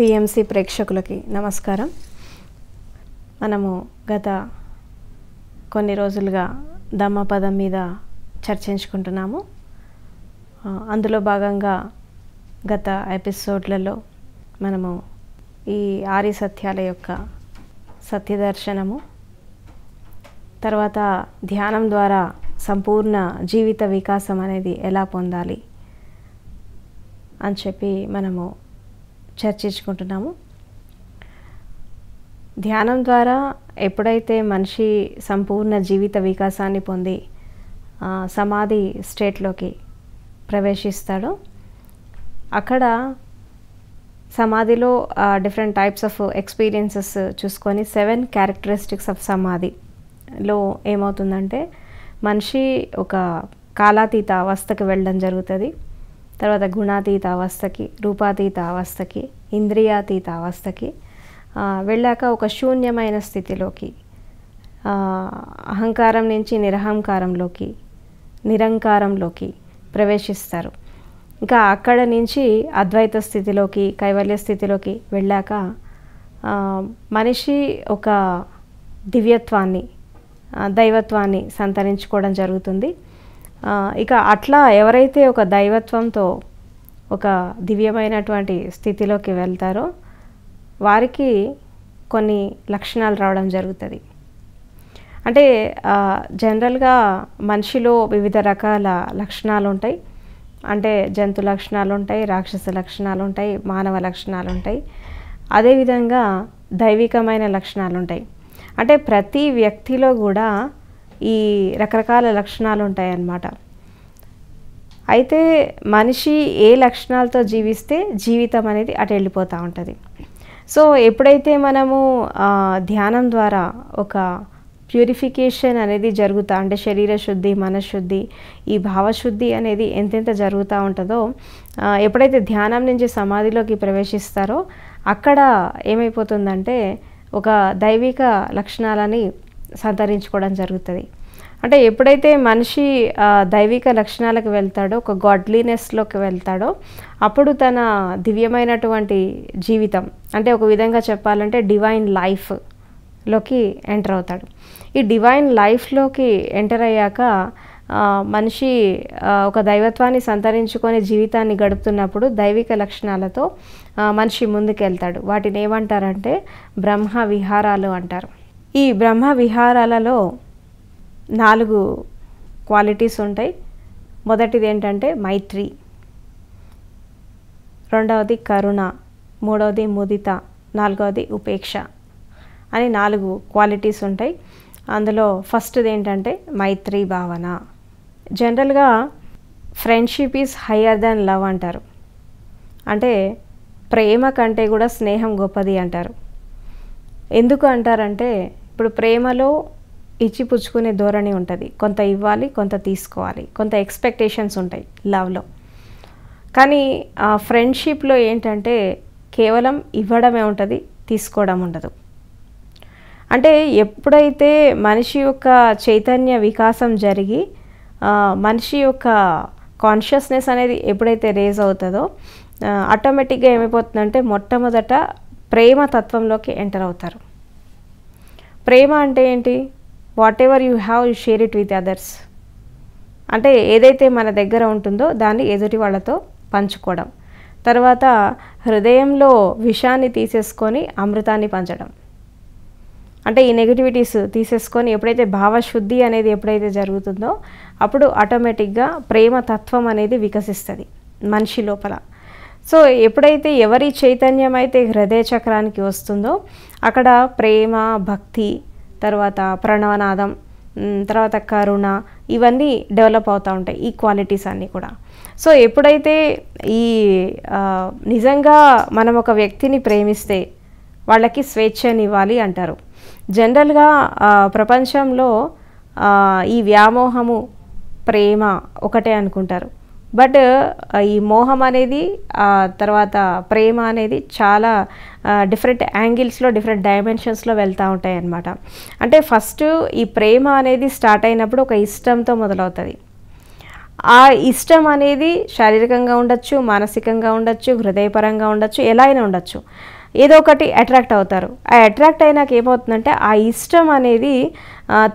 PMC ప్రేక్షకులకి నమస్కారం మనము గత కొన్ని రోజులుగా దమ్మపదం మీద చర్చించుకుంటున్నాము అందులో భాగంగా గత ఎపిసోడ్లలో మనము ఈ ఆరి సత్యాల యొక్క సత్యదర్శనము తర్వాత ధ్యానం ద్వారా సంపూర్ణ జీవిత వికాసం అనేది ఎలా పొందాలి అని చెప్పి మనము చర్చించుకుంటున్నాము ధ్యానం ద్వారా ఎప్పుడైతే మనిషి సంపూర్ణ జీవిత వికాసాన్ని పొంది సమాధి స్టేట్లోకి ప్రవేశిస్తాడో అక్కడ సమాధిలో డిఫరెంట్ టైప్స్ ఆఫ్ ఎక్స్పీరియన్సెస్ చూసుకొని సెవెన్ క్యారెక్టరిస్టిక్స్ ఆఫ్ సమాధిలో ఏమవుతుందంటే మనిషి ఒక కాలాతీత అవస్థకు వెళ్ళడం జరుగుతుంది తర్వాత గుణాతీత అవస్థకి రూపాతీత అవస్థకి ఇంద్రియాతీత అవస్థకి వెళ్ళాక ఒక శూన్యమైన స్థితిలోకి అహంకారం నుంచి నిరహంకారంలోకి నిరంకారంలోకి ప్రవేశిస్తారు ఇంకా అక్కడ నుంచి అద్వైత స్థితిలోకి కైవల్య స్థితిలోకి వెళ్ళాక మనిషి ఒక దివ్యత్వాన్ని దైవత్వాన్ని సంతరించుకోవడం జరుగుతుంది ఇక అట్లా ఎవరైతే ఒక దైవత్వంతో ఒక దివ్యమైనటువంటి స్థితిలోకి వెళ్తారో వారికి కొన్ని లక్షణాలు రావడం జరుగుతుంది అంటే జనరల్గా మనిషిలో వివిధ రకాల లక్షణాలు ఉంటాయి అంటే జంతు లక్షణాలు ఉంటాయి రాక్షస లక్షణాలు ఉంటాయి మానవ లక్షణాలు ఉంటాయి అదేవిధంగా దైవికమైన లక్షణాలు ఉంటాయి అంటే ప్రతి వ్యక్తిలో కూడా ఈ రకరకాల లక్షణాలు ఉంటాయన్నమాట అయితే మనిషి ఏ లక్షణాలతో జీవిస్తే జీవితం అనేది అటు వెళ్ళిపోతూ ఉంటుంది సో ఎప్పుడైతే మనము ధ్యానం ద్వారా ఒక ప్యూరిఫికేషన్ అనేది జరుగుతా అంటే శరీర శుద్ధి మనశుద్ధి ఈ భావశుద్ధి అనేది ఎంతెంత జరుగుతూ ఉంటుందో ఎప్పుడైతే ధ్యానం నుంచి సమాధిలోకి ప్రవేశిస్తారో అక్కడ ఏమైపోతుందంటే ఒక దైవిక లక్షణాలని సంతరించుకోవడం జరుగుతుంది అంటే ఎప్పుడైతే మనిషి దైవిక లక్షణాలకు వెళ్తాడో ఒక గాడ్లీనెస్లోకి వెళ్తాడో అప్పుడు తన దివ్యమైనటువంటి జీవితం అంటే ఒక విధంగా చెప్పాలంటే డివైన్ లైఫ్ లోకి ఎంటర్ అవుతాడు ఈ డివైన్ లైఫ్లోకి ఎంటర్ అయ్యాక మనిషి ఒక దైవత్వాన్ని సంతరించుకొని జీవితాన్ని గడుపుతున్నప్పుడు దైవిక లక్షణాలతో మనిషి ముందుకెళ్తాడు వాటిని ఏమంటారంటే బ్రహ్మ విహారాలు అంటారు ఈ బ్రహ్మ విహారాలలో నాలుగు క్వాలిటీస్ ఉంటాయి మొదటిది ఏంటంటే మైత్రి రెండవది కరుణ మూడవది ముదిత నాలుగవది ఉపేక్ష అని నాలుగు క్వాలిటీస్ ఉంటాయి అందులో ఫస్ట్ది ఏంటంటే మైత్రి భావన జనరల్గా friendship is higher than love అంటారు అంటే ప్రేమ కంటే కూడా స్నేహం గొప్పది అంటారు ఎందుకు అంటారంటే ఇప్పుడు ప్రేమలో ఇచ్చిపుచ్చుకునే ధోరణి ఉంటుంది కొంత ఇవ్వాలి కొంత తీసుకోవాలి కొంత ఎక్స్పెక్టేషన్స్ ఉంటాయి లవ్లో కానీ ఆ ఫ్రెండ్షిప్లో ఏంటంటే కేవలం ఇవ్వడమే ఉంటుంది తీసుకోవడం ఉండదు అంటే ఎప్పుడైతే మనిషి యొక్క చైతన్య వికాసం జరిగి మనిషి యొక్క కాన్షియస్నెస్ అనేది ఎప్పుడైతే రేజ్ అవుతుందో ఆటోమేటిక్గా ఏమైపోతుందంటే మొట్టమొదట ప్రేమ తత్వంలోకి ఎంటర్ అవుతారు ప్రేమ అంటే ఏంటి whatever you have you share it with others అంటే ఏదైతే మన దగ్గర ఉంటుందో దాన్ని ఎదుటి వాళ్ళతో పంచుకోవడం తర్వాత హృదయంలో విషాన్ని తీసేసుకొని అమృతాన్ని పంచడం అంటే ఈ నెగిటివిటీస్ తీసేసుకొని ఎప్పుడైతే భావశుద్ధి అనేది ఎప్పుడైతే జరుగుతుందో అప్పుడు ఆటోమేటిక్గా ప్రేమ తత్వం అనేది వికసిస్తుంది మనిషి లోపల సో ఎప్పుడైతే ఎవరి చైతన్యం అయితే హృదయ చక్రానికి వస్తుందో అక్కడ ప్రేమ భక్తి తర్వాత ప్రణవనాదం తర్వాత కరుణ ఇవన్నీ డెవలప్ అవుతూ ఉంటాయి ఈ క్వాలిటీస్ అన్నీ కూడా సో ఎప్పుడైతే ఈ నిజంగా మనం ఒక వ్యక్తిని ప్రేమిస్తే వాళ్ళకి స్వేచ్ఛనివ్వాలి అంటారు జనరల్గా ప్రపంచంలో ఈ వ్యామోహము ప్రేమ ఒకటే అనుకుంటారు బట్ ఈ మోహం అనేది తర్వాత ప్రేమ అనేది చాలా డిఫరెంట్ యాంగిల్స్లో డిఫరెంట్ డైమెన్షన్స్లో వెళ్తూ ఉంటాయి అంటే ఫస్ట్ ఈ ప్రేమ అనేది స్టార్ట్ అయినప్పుడు ఒక ఇష్టంతో మొదలవుతుంది ఆ ఇష్టం అనేది శారీరకంగా ఉండొచ్చు మానసికంగా ఉండొచ్చు హృదయపరంగా ఉండొచ్చు ఎలా అయినా ఉండొచ్చు ఏదో ఒకటి అట్రాక్ట్ అవుతారు ఆ అట్రాక్ట్ అయినాక ఏమవుతుందంటే ఆ ఇష్టం అనేది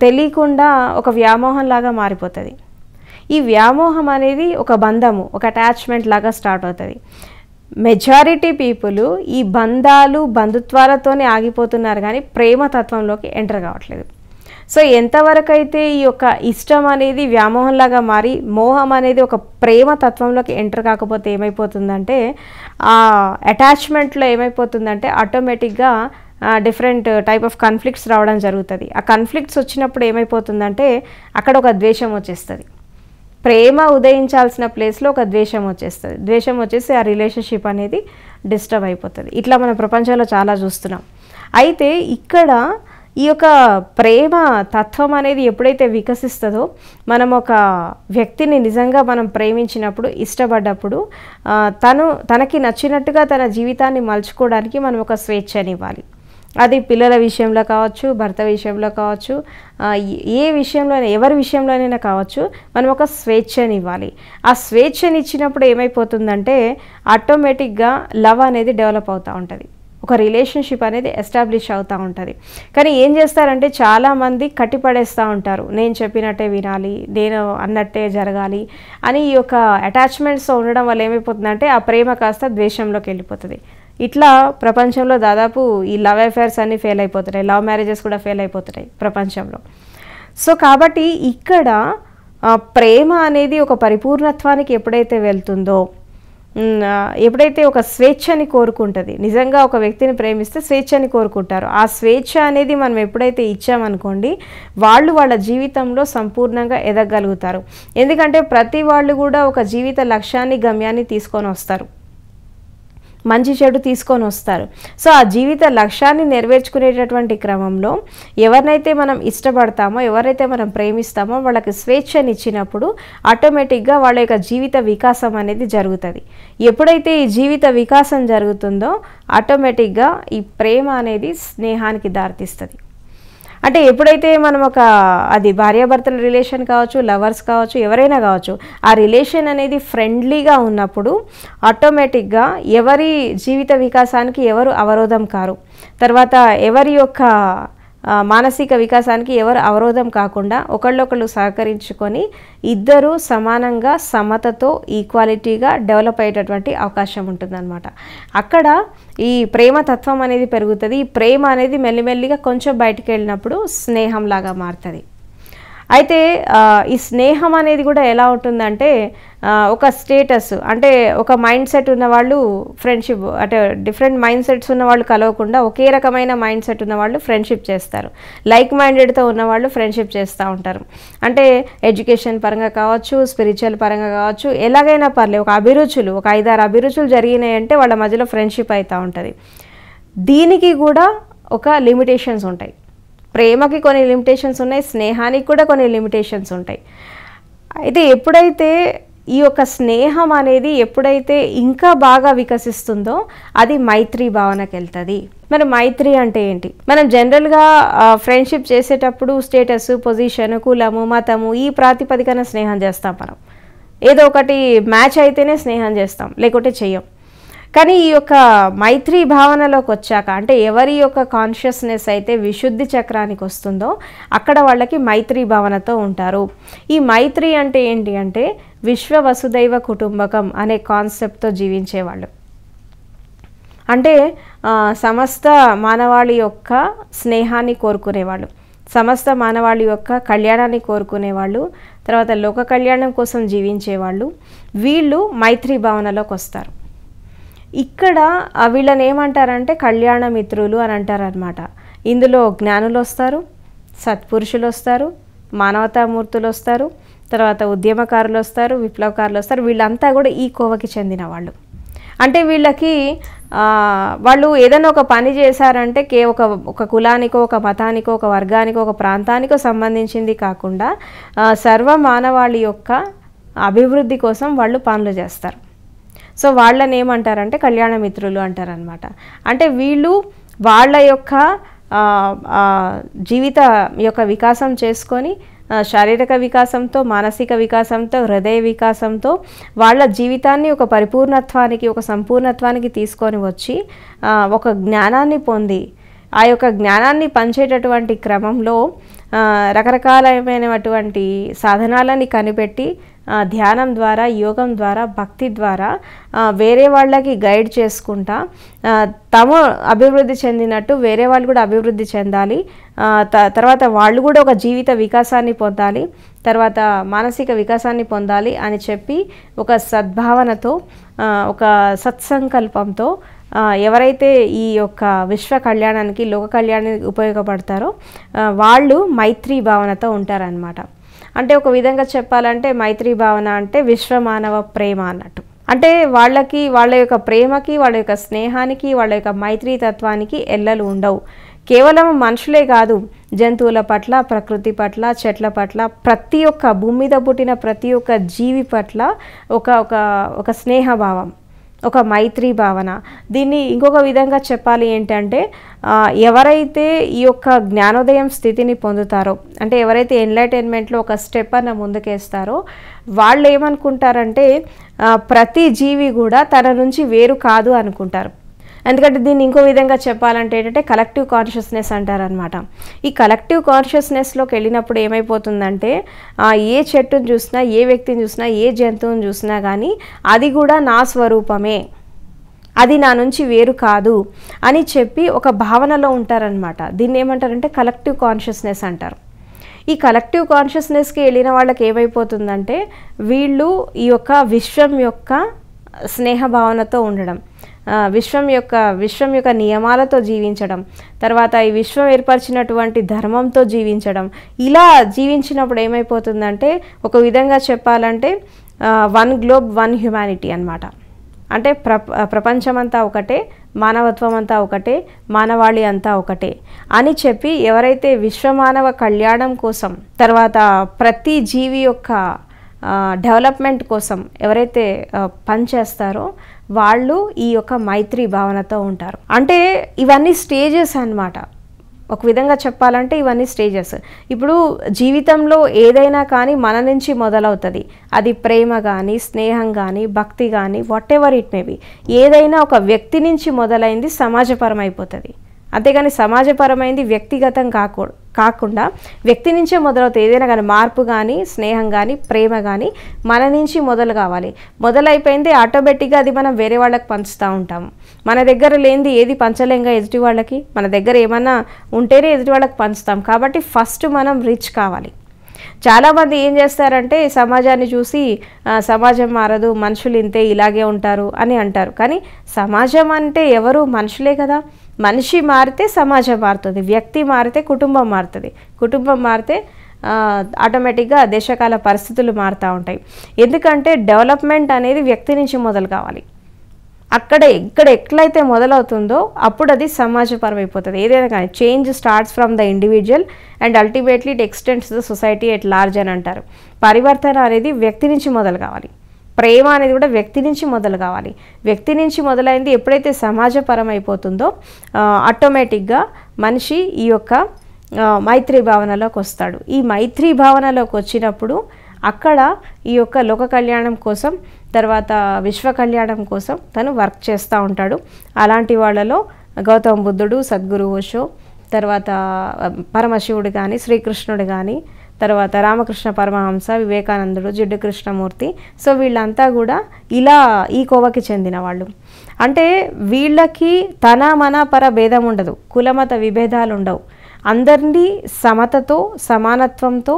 తెలియకుండా ఒక వ్యామోహంలాగా మారిపోతుంది ఈ వ్యామోహం అనేది ఒక బంధము ఒక అటాచ్మెంట్ లాగా స్టార్ట్ అవుతుంది మెజారిటీ పీపుల్ ఈ బంధాలు బంధుత్వాలతోనే ఆగిపోతున్నారు కానీ ప్రేమ తత్వంలోకి ఎంటర్ కావట్లేదు సో ఎంతవరకు అయితే ఈ యొక్క ఇష్టం అనేది వ్యామోహంలాగా మారి మోహం అనేది ఒక ప్రేమ తత్వంలోకి ఎంటర్ కాకపోతే ఏమైపోతుందంటే ఆ అటాచ్మెంట్లో ఏమైపోతుందంటే ఆటోమేటిక్గా డిఫరెంట్ టైప్ ఆఫ్ కన్ఫ్లిక్ట్స్ రావడం జరుగుతుంది ఆ కన్ఫ్లిక్ట్స్ వచ్చినప్పుడు ఏమైపోతుందంటే అక్కడ ఒక ద్వేషం వచ్చేస్తుంది ప్రేమ ఉదయించాల్సిన ప్లేస్లో ఒక ద్వేషం వచ్చేస్తుంది ద్వేషం వచ్చేసి ఆ రిలేషన్షిప్ అనేది డిస్టర్బ్ అయిపోతుంది ఇట్లా మనం ప్రపంచంలో చాలా చూస్తున్నాం అయితే ఇక్కడ ఈ యొక్క ప్రేమ తత్వం అనేది ఎప్పుడైతే వికసిస్తుందో మనం ఒక వ్యక్తిని నిజంగా మనం ప్రేమించినప్పుడు ఇష్టపడ్డప్పుడు తను తనకి నచ్చినట్టుగా తన జీవితాన్ని మలుచుకోవడానికి మనం ఒక స్వేచ్ఛనివ్వాలి అది పిల్లల విషయంలో కావచ్చు భర్త విషయంలో కావచ్చు ఏ విషయంలో ఎవరి విషయంలోనైనా కావచ్చు మనం ఒక స్వేచ్ఛని ఇవ్వాలి ఆ స్వేచ్ఛని ఇచ్చినప్పుడు ఏమైపోతుందంటే ఆటోమేటిక్గా లవ్ అనేది డెవలప్ అవుతూ ఉంటుంది ఒక రిలేషన్షిప్ అనేది ఎస్టాబ్లిష్ అవుతూ ఉంటుంది కానీ ఏం చేస్తారంటే చాలామంది కట్టిపడేస్తూ ఉంటారు నేను చెప్పినట్టే వినాలి నేను అన్నట్టే జరగాలి అని ఈ యొక్క అటాచ్మెంట్స్ ఉండడం వల్ల ఏమైపోతుందంటే ఆ ప్రేమ కాస్త ద్వేషంలోకి వెళ్ళిపోతుంది ఇట్లా ప్రపంచంలో దాదాపు ఈ లవ్ అఫేర్స్ అన్నీ ఫెయిల్ అయిపోతున్నాయి లవ్ మ్యారేజెస్ కూడా ఫెయిల్ అయిపోతున్నాయి ప్రపంచంలో సో కాబట్టి ఇక్కడ ప్రేమ అనేది ఒక పరిపూర్ణత్వానికి ఎప్పుడైతే వెళ్తుందో ఎప్పుడైతే ఒక స్వేచ్ఛని కోరుకుంటుంది నిజంగా ఒక వ్యక్తిని ప్రేమిస్తే స్వేచ్ఛని కోరుకుంటారు ఆ స్వేచ్ఛ అనేది మనం ఎప్పుడైతే ఇచ్చామనుకోండి వాళ్ళు వాళ్ళ జీవితంలో సంపూర్ణంగా ఎదగలుగుతారు ఎందుకంటే ప్రతి వాళ్ళు కూడా ఒక జీవిత లక్ష్యాన్ని గమ్యాన్ని తీసుకొని వస్తారు మంచి చెడు తీసుకొని వస్తారు సో ఆ జీవిత లక్ష్యాన్ని నెరవేర్చుకునేటటువంటి క్రమంలో ఎవరినైతే మనం ఇష్టపడతామో ఎవరైతే మనం ప్రేమిస్తామో వాళ్ళకి స్వేచ్ఛనిచ్చినప్పుడు ఆటోమేటిక్గా వాళ్ళ యొక్క జీవిత వికాసం అనేది జరుగుతుంది ఎప్పుడైతే ఈ జీవిత వికాసం జరుగుతుందో ఆటోమేటిక్గా ఈ ప్రేమ అనేది స్నేహానికి దారితీస్తుంది అంటే ఎప్పుడైతే మనం ఒక అది భార్యాభర్తల రిలేషన్ కావచ్చు లవర్స్ కావచ్చు ఎవరైనా కావచ్చు ఆ రిలేషన్ అనేది ఫ్రెండ్లీగా ఉన్నప్పుడు ఆటోమేటిక్గా ఎవరి జీవిత వికాసానికి ఎవరు అవరోధం కారు తర్వాత ఎవరి యొక్క మానసిక వికాసానికి ఎవరు అవరోధం కాకుండా ఒకళ్ళొకళ్ళు సహకరించుకొని ఇద్దరు సమానంగా సమతతో ఈక్వాలిటీగా డెవలప్ అయ్యేటటువంటి అవకాశం ఉంటుందన్నమాట అక్కడ ఈ ప్రేమ తత్వం అనేది పెరుగుతుంది ఈ ప్రేమ అనేది మెల్లిమెల్లిగా కొంచెం బయటికి వెళ్ళినప్పుడు స్నేహంలాగా మారుతుంది అయితే ఈ స్నేహం అనేది కూడా ఎలా ఉంటుందంటే ఒక స్టేటస్ అంటే ఒక మైండ్ సెట్ ఉన్నవాళ్ళు ఫ్రెండ్షిప్ అంటే డిఫరెంట్ మైండ్ సెట్స్ ఉన్నవాళ్ళు కలవకుండా ఒకే రకమైన మైండ్ సెట్ ఉన్నవాళ్ళు ఫ్రెండ్షిప్ చేస్తారు లైక్ మైండెడ్తో ఉన్నవాళ్ళు ఫ్రెండ్షిప్ చేస్తూ ఉంటారు అంటే ఎడ్యుకేషన్ పరంగా కావచ్చు స్పిరిచువల్ పరంగా కావచ్చు ఎలాగైనా పర్లేదు ఒక అభిరుచులు ఒక ఐదారు అభిరుచులు జరిగినాయంటే వాళ్ళ మధ్యలో ఫ్రెండ్షిప్ అవుతూ ఉంటుంది దీనికి కూడా ఒక లిమిటేషన్స్ ఉంటాయి ప్రేమకి కొన్ని లిమిటేషన్స్ ఉన్నాయి స్నేహానికి కూడా కొన్ని లిమిటేషన్స్ ఉంటాయి అయితే ఎప్పుడైతే ఈ యొక్క స్నేహం అనేది ఎప్పుడైతే ఇంకా బాగా వికసిస్తుందో అది మైత్రి భావనకు వెళ్తుంది మరి మైత్రి అంటే ఏంటి మనం జనరల్గా ఫ్రెండ్షిప్ చేసేటప్పుడు స్టేటస్ పొజిషన్ కులము మతము ఈ ప్రాతిపదికన స్నేహం చేస్తాం మనం ఏదో ఒకటి మ్యాచ్ అయితేనే స్నేహం చేస్తాం లేకుంటే చెయ్యం కానీ ఈ యొక్క మైత్రి భావనలోకి వచ్చాక అంటే ఎవరి యొక్క కాన్షియస్నెస్ అయితే విశుద్ధి చక్రానికి వస్తుందో అక్కడ వాళ్ళకి మైత్రి భావనతో ఉంటారు ఈ మైత్రి అంటే ఏంటి అంటే విశ్వ వసుదైవ కుటుంబకం అనే కాన్సెప్ట్తో జీవించేవాళ్ళు అంటే సమస్త మానవాళి యొక్క స్నేహాన్ని కోరుకునేవాళ్ళు సమస్త మానవాళి యొక్క కళ్యాణాన్ని కోరుకునేవాళ్ళు తర్వాత లోక కళ్యాణం కోసం జీవించేవాళ్ళు వీళ్ళు మైత్రి భావనలోకి వస్తారు ఇక్కడ వీళ్ళని ఏమంటారంటే కళ్యాణ మిత్రులు అని అంటారనమాట ఇందులో జ్ఞానులు వస్తారు సత్పురుషులు వస్తారు మానవతామూర్తులు వస్తారు తర్వాత ఉద్యమకారులు వస్తారు విప్లవకారులు వస్తారు వీళ్ళంతా కూడా ఈ కోవకి చెందిన వాళ్ళు అంటే వీళ్ళకి వాళ్ళు ఏదైనా ఒక పని చేశారంటే కే ఒక ఒక కులానికో ఒక మతానికో ఒక వర్గానికో ఒక ప్రాంతానికో సంబంధించింది కాకుండా సర్వ మానవాళి యొక్క అభివృద్ధి కోసం వాళ్ళు పనులు చేస్తారు సో వాళ్ళని ఏమంటారంటే కళ్యాణ మిత్రులు అంటారనమాట అంటే వీళ్ళు వాళ్ళ యొక్క జీవిత యొక్క వికాసం చేసుకొని శారీరక వికాసంతో మానసిక వికాసంతో హృదయ వికాసంతో వాళ్ళ జీవితాన్ని ఒక పరిపూర్ణత్వానికి ఒక సంపూర్ణత్వానికి తీసుకొని వచ్చి ఒక జ్ఞానాన్ని పొంది ఆ యొక్క జ్ఞానాన్ని పంచేటటువంటి క్రమంలో రకరకాలమైనటువంటి సాధనాలని కనిపెట్టి ధ్యానం ద్వారా యోగం ద్వారా భక్తి ద్వారా వేరే వాళ్ళకి గైడ్ చేసుకుంటా తాము అభివృద్ధి చెందినట్టు వేరే వాళ్ళు కూడా అభివృద్ధి చెందాలి తర్వాత వాళ్ళు కూడా ఒక జీవిత వికాసాన్ని పొందాలి తర్వాత మానసిక వికాసాన్ని పొందాలి అని చెప్పి ఒక సద్భావనతో ఒక సత్సంకల్పంతో ఎవరైతే ఈ యొక్క విశ్వ కళ్యాణానికి లోక కళ్యాణానికి ఉపయోగపడతారో వాళ్ళు మైత్రీ భావనతో ఉంటారనమాట అంటే ఒక విధంగా చెప్పాలంటే మైత్రి భావన అంటే విశ్వమానవ ప్రేమ అన్నట్టు అంటే వాళ్ళకి వాళ్ళ యొక్క ప్రేమకి వాళ్ళ యొక్క స్నేహానికి వాళ్ళ యొక్క మైత్రీ తత్వానికి ఎల్లలు ఉండవు కేవలం మనుషులే కాదు జంతువుల పట్ల ప్రకృతి పట్ల చెట్ల పట్ల ప్రతి ఒక్క భూమి మీద పుట్టిన ప్రతి ఒక్క జీవి పట్ల ఒక ఒక ఒక స్నేహభావం ఒక మైత్రి భావన దీన్ని ఇంకొక విధంగా చెప్పాలి ఏంటంటే ఎవరైతే ఈ యొక్క జ్ఞానోదయం స్థితిని పొందుతారో అంటే ఎవరైతే ఎన్లైటైన్మెంట్లో ఒక స్టెప్ అన్న ముందుకేస్తారో వాళ్ళు ఏమనుకుంటారంటే ప్రతి జీవి కూడా తన నుంచి వేరు కాదు అనుకుంటారు ఎందుకంటే దీన్ని ఇంకో విధంగా చెప్పాలంటే ఏంటంటే కలెక్టివ్ కాన్షియస్నెస్ అంటారనమాట ఈ కలెక్టివ్ కాన్షియస్నెస్లోకి వెళ్ళినప్పుడు ఏమైపోతుందంటే ఏ చెట్టును చూసినా ఏ వ్యక్తిని చూసినా ఏ జంతువుని చూసినా కానీ అది కూడా నా స్వరూపమే అది నా నుంచి వేరు కాదు అని చెప్పి ఒక భావనలో ఉంటారనమాట దీన్ని ఏమంటారంటే కలెక్టివ్ కాన్షియస్నెస్ అంటారు ఈ కలెక్టివ్ కాన్షియస్నెస్కి వెళ్ళిన వాళ్ళకి ఏమైపోతుందంటే వీళ్ళు ఈ యొక్క విశ్వం యొక్క స్నేహ భావనతో ఉండడం విశ్వం యొక్క విశ్వం యొక్క నియమాలతో జీవించడం తర్వాత ఈ విశ్వం ఏర్పరిచినటువంటి ధర్మంతో జీవించడం ఇలా జీవించినప్పుడు ఏమైపోతుందంటే ఒక విధంగా చెప్పాలంటే వన్ గ్లోబ్ వన్ హ్యుమానిటీ అనమాట అంటే ప్ర ప్రపంచమంతా ఒకటే మానవత్వం అంతా ఒకటే మానవాళి అంతా ఒకటే అని చెప్పి ఎవరైతే విశ్వమానవ కళ్యాణం కోసం తర్వాత ప్రతి జీవి యొక్క డెవలప్మెంట్ కోసం ఎవరైతే పనిచేస్తారో వాళ్ళు ఈ యొక్క మైత్రి భావనతో ఉంటారు అంటే ఇవన్నీ స్టేజెస్ అనమాట ఒక విధంగా చెప్పాలంటే ఇవన్నీ స్టేజెస్ ఇప్పుడు జీవితంలో ఏదైనా కానీ మన నుంచి మొదలవుతుంది అది ప్రేమ కానీ స్నేహం కానీ భక్తి కానీ whatever it may be ఏదైనా ఒక వ్యక్తి నుంచి మొదలైంది సమాజపరం అయిపోతుంది అంతేగాని సమాజపరమైంది వ్యక్తిగతం కాకూడదు కాకుండా వ్యక్తి నుంచే మొదలవుతుంది ఏదైనా కానీ మార్పు కానీ స్నేహం కానీ ప్రేమ కానీ మన నుంచి మొదలు కావాలి మొదలైపోయింది ఆటోమేటిక్గా అది మనం వేరే వాళ్ళకి పంచుతూ ఉంటాము మన దగ్గర లేనిది ఏది పంచలేంగా ఎదుటి వాళ్ళకి మన దగ్గర ఏమన్నా ఉంటేనే ఎదుటి వాళ్ళకి పంచుతాం కాబట్టి ఫస్ట్ మనం రిచ్ కావాలి చాలామంది ఏం చేస్తారంటే సమాజాన్ని చూసి సమాజం మారదు మనుషులు ఇంతే ఇలాగే ఉంటారు అని అంటారు కానీ సమాజం అంటే ఎవరు మనుషులే కదా మనిషి మారితే సమాజం మారుతుంది వ్యక్తి మారితే కుటుంబం మారుతుంది కుటుంబం మారితే ఆటోమేటిక్గా దేశకాల పరిస్థితులు మారుతూ ఉంటాయి ఎందుకంటే డెవలప్మెంట్ అనేది వ్యక్తి నుంచి మొదలు కావాలి అక్కడ ఎక్కడ ఎట్లయితే మొదలవుతుందో అప్పుడు అది సమాజపరం అయిపోతుంది ఏదైనా కానీ change starts from the individual and ultimately it extends the society at large అని అంటారు పరివర్తన అనేది వ్యక్తి నుంచి మొదలు కావాలి ప్రేమ అనేది కూడా వ్యక్తి నుంచి మొదలు కావాలి వ్యక్తి నుంచి మొదలైంది ఎప్పుడైతే సమాజపరం అయిపోతుందో ఆటోమేటిక్గా మనిషి ఈ యొక్క మైత్రి భావనలోకి వస్తాడు ఈ మైత్రి భావనలోకి వచ్చినప్పుడు అక్కడ ఈ యొక్క లోక కళ్యాణం కోసం తర్వాత విశ్వ కళ్యాణం కోసం తను వర్క్ చేస్తూ ఉంటాడు అలాంటి వాళ్ళలో గౌతమ బుద్ధుడు సద్గురు ఓషో తర్వాత పరమశివుడు కానీ శ్రీకృష్ణుడు కానీ తర్వాత రామకృష్ణ పరమహంస వివేకానందుడు జిడ్డు కృష్ణమూర్తి సో వీళ్ళంతా కూడా ఇలా ఈ కోవకి చెందిన వాళ్ళు అంటే వీళ్ళకి తన మన పర భేదం ఉండదు కులమత విభేదాలు ఉండవు అందరినీ సమతతో సమానత్వంతో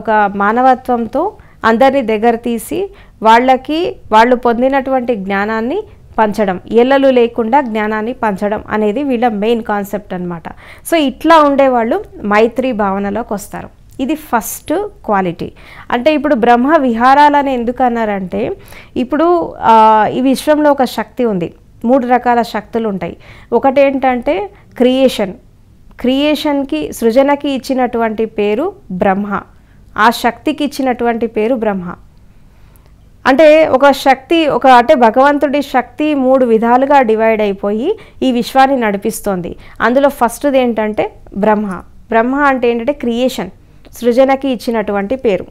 ఒక మానవత్వంతో అందరినీ దగ్గర తీసి వాళ్ళకి వాళ్ళు పొందినటువంటి జ్ఞానాన్ని పంచడం ఎల్లలు లేకుండా జ్ఞానాన్ని పంచడం అనేది వీళ్ళ మెయిన్ కాన్సెప్ట్ అనమాట సో ఇట్లా ఉండేవాళ్ళు మైత్రి భావనలోకి వస్తారు ఇది ఫస్ట్ క్వాలిటీ అంటే ఇప్పుడు బ్రహ్మ విహారాలని ఎందుకు అన్నారంటే ఇప్పుడు ఈ విశ్వంలో ఒక శక్తి ఉంది మూడు రకాల శక్తులు ఉంటాయి ఒకటేంటంటే క్రియేషన్ క్రియేషన్కి సృజనకి ఇచ్చినటువంటి పేరు బ్రహ్మ ఆ శక్తికి ఇచ్చినటువంటి పేరు బ్రహ్మ అంటే ఒక శక్తి ఒక అంటే భగవంతుడి శక్తి మూడు విధాలుగా డివైడ్ అయిపోయి ఈ విశ్వాన్ని నడిపిస్తోంది అందులో ఫస్ట్ది ఏంటంటే బ్రహ్మ బ్రహ్మ అంటే ఏంటంటే క్రియేషన్ సృజనకి ఇచ్చినటువంటి పేరు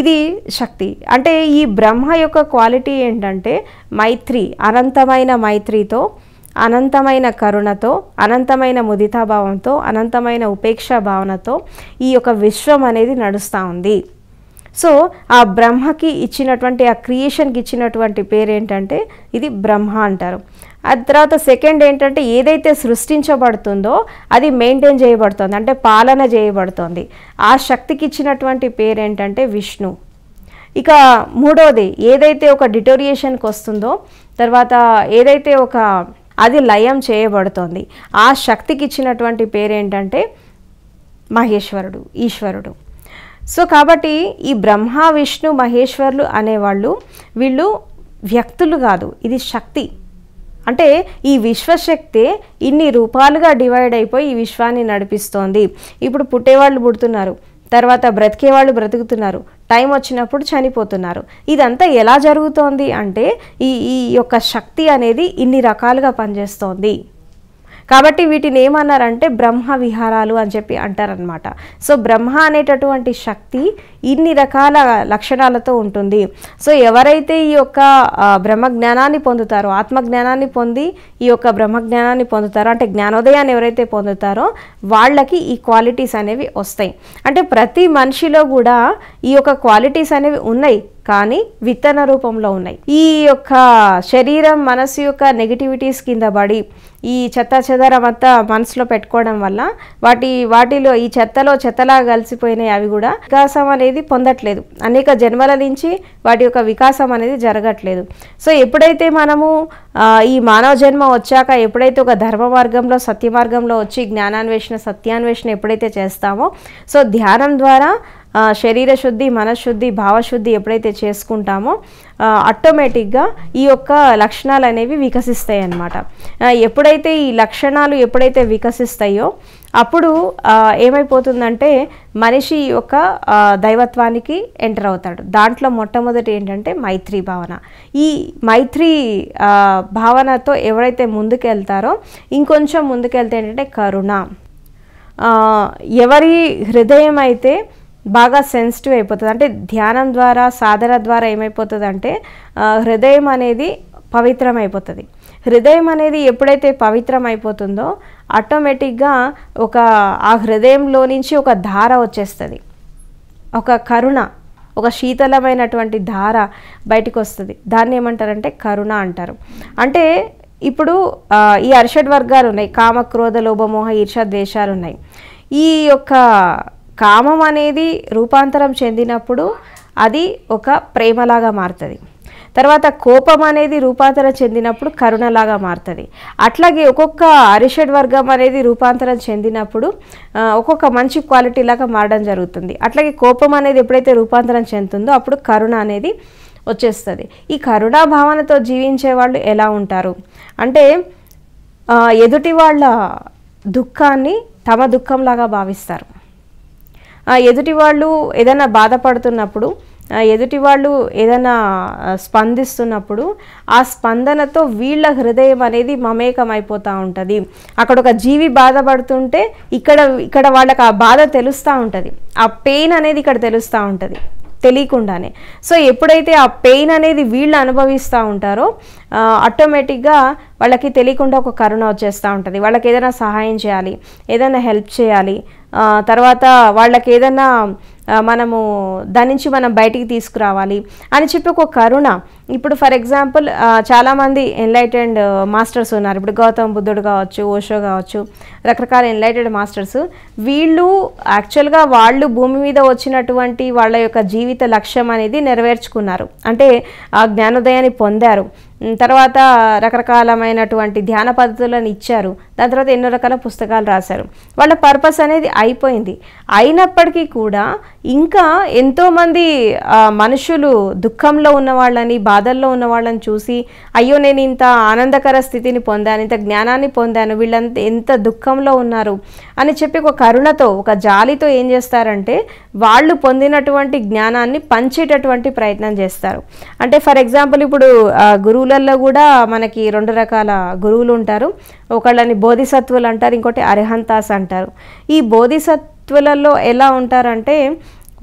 ఇది శక్తి అంటే ఈ బ్రహ్మ యొక్క క్వాలిటీ ఏంటంటే మైత్రి అనంతమైన మైత్రితో అనంతమైన కరుణతో అనంతమైన ముదితాభావంతో అనంతమైన ఉపేక్ష భావనతో ఈ యొక్క విశ్వం అనేది నడుస్తూ ఉంది సో ఆ బ్రహ్మకి ఇచ్చినటువంటి ఆ క్రియేషన్కి ఇచ్చినటువంటి పేరు ఏంటంటే ఇది బ్రహ్మ అంటారు ఆ తర్వాత సెకండ్ ఏంటంటే ఏదైతే సృష్టించబడుతుందో అది మెయింటైన్ చేయబడుతుంది అంటే పాలన చేయబడుతుంది ఆ శక్తికి ఇచ్చినటువంటి పేరు ఏంటంటే విష్ణు ఇక మూడోది ఏదైతే ఒక డిటోరియేషన్కి వస్తుందో తర్వాత ఏదైతే ఒక అది లయం చేయబడుతోంది ఆ శక్తికి ఇచ్చినటువంటి పేరేంటంటే మహేశ్వరుడు ఈశ్వరుడు సో కాబట్టి ఈ బ్రహ్మ విష్ణు మహేశ్వరులు అనేవాళ్ళు వీళ్ళు వ్యక్తులు కాదు ఇది శక్తి అంటే ఈ విశ్వశక్తి ఇన్ని రూపాలుగా డివైడ్ అయిపోయి ఈ విశ్వాన్ని నడిపిస్తోంది ఇప్పుడు పుట్టేవాళ్ళు పుడుతున్నారు తర్వాత బ్రతికేవాళ్ళు బ్రతుకుతున్నారు టైం వచ్చినప్పుడు చనిపోతున్నారు ఇదంతా ఎలా జరుగుతోంది అంటే ఈ ఈ యొక్క శక్తి అనేది ఇన్ని రకాలుగా పనిచేస్తోంది కాబట్టి వీటిని ఏమన్నారంటే బ్రహ్మ విహారాలు అని చెప్పి అంటారనమాట సో బ్రహ్మ అనేటటువంటి శక్తి ఇన్ని రకాల లక్షణాలతో ఉంటుంది సో ఎవరైతే ఈ యొక్క బ్రహ్మ జ్ఞానాన్ని పొందుతారో ఆత్మజ్ఞానాన్ని పొంది ఈ యొక్క బ్రహ్మ జ్ఞానాన్ని పొందుతారో అంటే జ్ఞానోదయాన్ని ఎవరైతే పొందుతారో వాళ్ళకి ఈ క్వాలిటీస్ అనేవి వస్తాయి అంటే ప్రతి మనిషిలో కూడా ఈ యొక్క క్వాలిటీస్ అనేవి ఉన్నాయి కానీ విత్తన రూపంలో ఉన్నాయి ఈ యొక్క శరీరం మనసు యొక్క నెగిటివిటీస్ కింద పడి ఈ చెత్త చెదారం అంతా మనసులో పెట్టుకోవడం వల్ల వాటి వాటిలో ఈ చెత్తలో చెత్తలా కలిసిపోయినాయి అవి కూడా వికాసం అనేది పొందట్లేదు అనేక జన్మల నుంచి వాటి యొక్క వికాసం అనేది జరగట్లేదు సో ఎప్పుడైతే మనము ఈ మానవ జన్మ వచ్చాక ఎప్పుడైతే ఒక ధర్మ మార్గంలో సత్య మార్గంలో వచ్చి జ్ఞానాన్వేషణ సత్యాన్వేషణ ఎప్పుడైతే చేస్తామో సో ధ్యానం ద్వారా శరీర శుద్ధి మనశుద్ధి భావశుద్ధి ఎప్పుడైతే చేసుకుంటామో ఆటోమేటిక్గా ఈ యొక్క లక్షణాలు అనేవి వికసిస్తాయి అన్నమాట ఎప్పుడైతే ఈ లక్షణాలు ఎప్పుడైతే వికసిస్తాయో అప్పుడు ఏమైపోతుందంటే మనిషి యొక్క దైవత్వానికి ఎంటర్ అవుతాడు దాంట్లో మొట్టమొదటి ఏంటంటే మైత్రి భావన ఈ మైత్రి భావనతో ఎవరైతే ముందుకెళ్తారో ఇంకొంచెం ముందుకెళ్తే ఏంటంటే కరుణ ఎవరి హృదయం అయితే బాగా సెన్సిటివ్ అయిపోతుంది అంటే ధ్యానం ద్వారా సాధన ద్వారా ఏమైపోతుంది అంటే హృదయం అనేది పవిత్రం అయిపోతుంది హృదయం అనేది ఎప్పుడైతే పవిత్రం అయిపోతుందో ఆటోమేటిక్గా ఒక ఆ హృదయంలో నుంచి ఒక ధార వచ్చేస్తుంది ఒక కరుణ ఒక శీతలమైనటువంటి ధార బయటకు వస్తుంది దాన్ని ఏమంటారంటే కరుణ అంటారు అంటే ఇప్పుడు ఈ అర్షడ్ వర్గాలు ఉన్నాయి కామ క్రోధ లోభమోహ ఈర్ష ద్వేషాలు ఉన్నాయి ఈ యొక్క కామం అనేది రూపాంతరం చెందినప్పుడు అది ఒక ప్రేమలాగా మారుతుంది తర్వాత కోపం అనేది రూపాంతరం చెందినప్పుడు కరుణలాగా మారుతుంది అట్లాగే ఒక్కొక్క అరిషడ్ వర్గం అనేది రూపాంతరం చెందినప్పుడు ఒక్కొక్క మంచి క్వాలిటీ లాగా మారడం జరుగుతుంది అట్లాగే కోపం అనేది ఎప్పుడైతే రూపాంతరం చెందుతుందో అప్పుడు కరుణ అనేది వచ్చేస్తుంది ఈ కరుణా భావనతో జీవించే వాళ్ళు ఎలా ఉంటారు అంటే ఎదుటి వాళ్ళ దుఃఖాన్ని తమ దుఃఖంలాగా భావిస్తారు ఎదుటి వాళ్ళు ఏదైనా బాధపడుతున్నప్పుడు ఎదుటి వాళ్ళు ఏదైనా స్పందిస్తున్నప్పుడు ఆ స్పందనతో వీళ్ళ హృదయం అనేది మమేకమైపోతూ ఉంటుంది అక్కడ ఒక జీవి బాధపడుతుంటే ఇక్కడ ఇక్కడ వాళ్ళకి ఆ బాధ తెలుస్తూ ఉంటుంది ఆ పెయిన్ అనేది ఇక్కడ తెలుస్తూ ఉంటుంది తెలియకుండానే సో ఎప్పుడైతే ఆ పెయిన్ అనేది వీళ్ళు అనుభవిస్తూ ఉంటారో ఆటోమేటిక్గా వాళ్ళకి తెలియకుండా ఒక కరుణ వచ్చేస్తూ ఉంటుంది వాళ్ళకి ఏదైనా సహాయం చేయాలి ఏదైనా హెల్ప్ చేయాలి తర్వాత వాళ్ళకి ఏదైనా మనము దాని నుంచి మనం బయటికి తీసుకురావాలి అని చెప్పి ఒక కరుణ ఇప్పుడు ఫర్ ఎగ్జాంపుల్ చాలామంది ఎన్లైటెడ్ మాస్టర్స్ ఉన్నారు ఇప్పుడు గౌతమ్ బుద్ధుడు కావచ్చు ఓషో కావచ్చు రకరకాల ఎన్లైటెడ్ మాస్టర్స్ వీళ్ళు యాక్చువల్గా వాళ్ళు భూమి మీద వచ్చినటువంటి వాళ్ళ యొక్క జీవిత లక్ష్యం అనేది నెరవేర్చుకున్నారు అంటే ఆ జ్ఞానోదయాన్ని పొందారు తర్వాత రకరకాలమైనటువంటి ధ్యాన పద్ధతులను ఇచ్చారు దాని తర్వాత ఎన్నో రకాల పుస్తకాలు రాశారు వాళ్ళ పర్పస్ అనేది అయిపోయింది అయినప్పటికీ కూడా ఇంకా ఎంతోమంది మనుషులు దుఃఖంలో ఉన్నవాళ్ళని బాధల్లో ఉన్నవాళ్ళని చూసి అయ్యో నేను ఇంత ఆనందకర స్థితిని పొందాను ఇంత జ్ఞానాన్ని పొందాను వీళ్ళంత ఎంత దుఃఖంలో ఉన్నారు అని చెప్పి ఒక కరుణతో ఒక జాలితో ఏం చేస్తారంటే వాళ్ళు పొందినటువంటి జ్ఞానాన్ని పంచేటటువంటి ప్రయత్నం చేస్తారు అంటే ఫర్ ఎగ్జాంపుల్ ఇప్పుడు గురువులు యోగల్లో కూడా మనకి రెండు రకాల గురువులు ఉంటారు ఒకళ్ళని బోధిసత్వులు అంటారు ఇంకోటి అర్హంతాస్ అంటారు ఈ బోధిసత్వులలో ఎలా ఉంటారంటే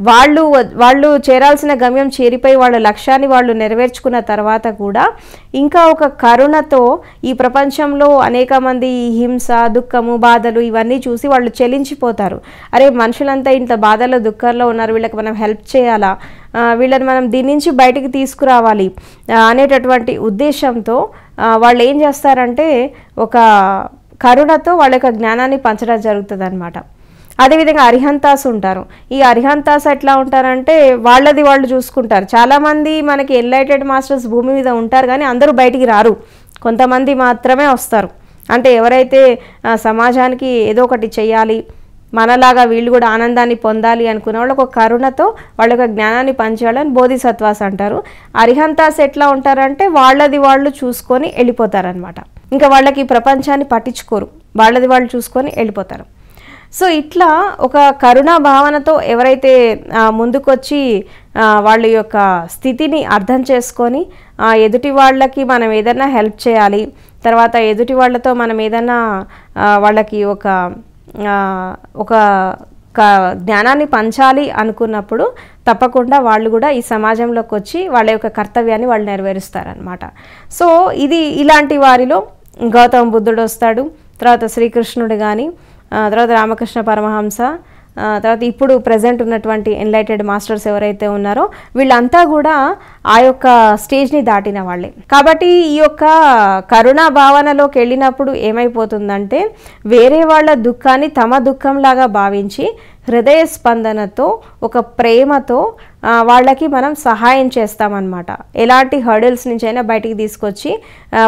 వాళ్ళు వాళ్ళు చేరాల్సిన గమ్యం చేరిపోయి వాళ్ళ లక్ష్యాన్ని వాళ్ళు నెరవేర్చుకున్న తర్వాత కూడా ఇంకా ఒక కరుణతో ఈ ప్రపంచంలో అనేక మంది హింస దుఃఖము బాధలు ఇవన్నీ చూసి వాళ్ళు చెలించిపోతారు అరే మనుషులంతా ఇంత బాధలో దుఃఖాల్లో ఉన్నారు వీళ్ళకి మనం హెల్ప్ చేయాలా వీళ్ళని మనం దీని నుంచి బయటికి తీసుకురావాలి అనేటటువంటి ఉద్దేశంతో వాళ్ళు ఏం చేస్తారంటే ఒక కరుణతో వాళ్ళ యొక్క జ్ఞానాన్ని పంచడం జరుగుతుంది అదేవిధంగా అరిహంతాస్ ఉంటారు ఈ అరిహంతాస్ ఎట్లా ఉంటారంటే వాళ్ళది వాళ్ళు చూసుకుంటారు చాలామంది మనకి ఎన్లైటెడ్ మాస్టర్స్ భూమి మీద ఉంటారు కానీ అందరూ బయటికి రారు కొంతమంది మాత్రమే వస్తారు అంటే ఎవరైతే సమాజానికి ఏదో ఒకటి చేయాలి మనలాగా వీళ్ళు కూడా ఆనందాన్ని పొందాలి అనుకున్న వాళ్ళు ఒక కరుణతో వాళ్ళ జ్ఞానాన్ని పంచేయాలని బోధిసత్వాస్ అంటారు అరిహంతాస్ ఎట్లా ఉంటారంటే వాళ్ళది వాళ్ళు చూసుకొని వెళ్ళిపోతారనమాట ఇంకా వాళ్ళకి ప్రపంచాన్ని పట్టించుకోరు వాళ్ళది వాళ్ళు చూసుకొని వెళ్ళిపోతారు సో ఇట్లా ఒక కరుణా భావనతో ఎవరైతే ముందుకొచ్చి వాళ్ళ యొక్క స్థితిని అర్థం చేసుకొని ఎదుటి వాళ్ళకి మనం ఏదైనా హెల్ప్ చేయాలి తర్వాత ఎదుటి వాళ్ళతో మనం ఏదైనా వాళ్ళకి ఒక ఒక జ్ఞానాన్ని పంచాలి అనుకున్నప్పుడు తప్పకుండా వాళ్ళు కూడా ఈ సమాజంలోకి వచ్చి వాళ్ళ యొక్క కర్తవ్యాన్ని వాళ్ళు నెరవేరుస్తారనమాట సో ఇది ఇలాంటి వారిలో గౌతమ బుద్ధుడు వస్తాడు తర్వాత శ్రీకృష్ణుడు కానీ తర్వాత రామకృష్ణ పరమహంస తర్వాత ఇప్పుడు ప్రజెంట్ ఉన్నటువంటి ఎన్లైటెడ్ మాస్టర్స్ ఎవరైతే ఉన్నారో వీళ్ళంతా కూడా ఆ యొక్క స్టేజ్ని దాటిన వాళ్ళే కాబట్టి ఈ యొక్క కరుణా భావనలోకి వెళ్ళినప్పుడు ఏమైపోతుందంటే వేరే వాళ్ళ దుఃఖాన్ని తమ దుఃఖంలాగా భావించి హృదయ స్పందనతో ఒక ప్రేమతో వాళ్ళకి మనం సహాయం చేస్తామన్నమాట ఎలాంటి హర్డిల్స్ నుంచైనా బయటికి తీసుకొచ్చి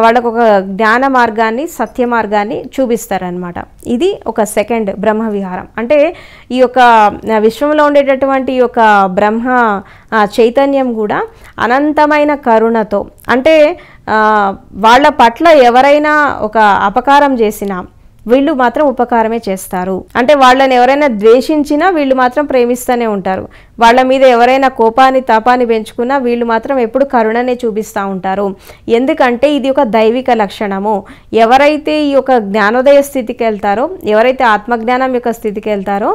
వాళ్ళకు ఒక జ్ఞాన మార్గాన్ని సత్య మార్గాన్ని చూపిస్తారనమాట ఇది ఒక సెకండ్ బ్రహ్మ విహారం అంటే ఈ యొక్క విశ్వంలో ఉండేటటువంటి యొక్క బ్రహ్మ చైతన్యం కూడా అనంతమైన కరుణతో అంటే వాళ్ళ పట్ల ఎవరైనా ఒక అపకారం చేసినా వీళ్ళు మాత్రం ఉపకారమే చేస్తారు అంటే వాళ్ళని ఎవరైనా ద్వేషించినా వీళ్ళు మాత్రం ప్రేమిస్తూనే ఉంటారు వాళ్ళ మీద ఎవరైనా కోపాన్ని తాపాన్ని పెంచుకున్నా వీళ్ళు మాత్రం ఎప్పుడు కరుణనే చూపిస్తూ ఉంటారు ఎందుకంటే ఇది ఒక దైవిక లక్షణము ఎవరైతే ఈ యొక్క జ్ఞానోదయ స్థితికి వెళ్తారో ఎవరైతే ఆత్మజ్ఞానం యొక్క స్థితికి వెళ్తారో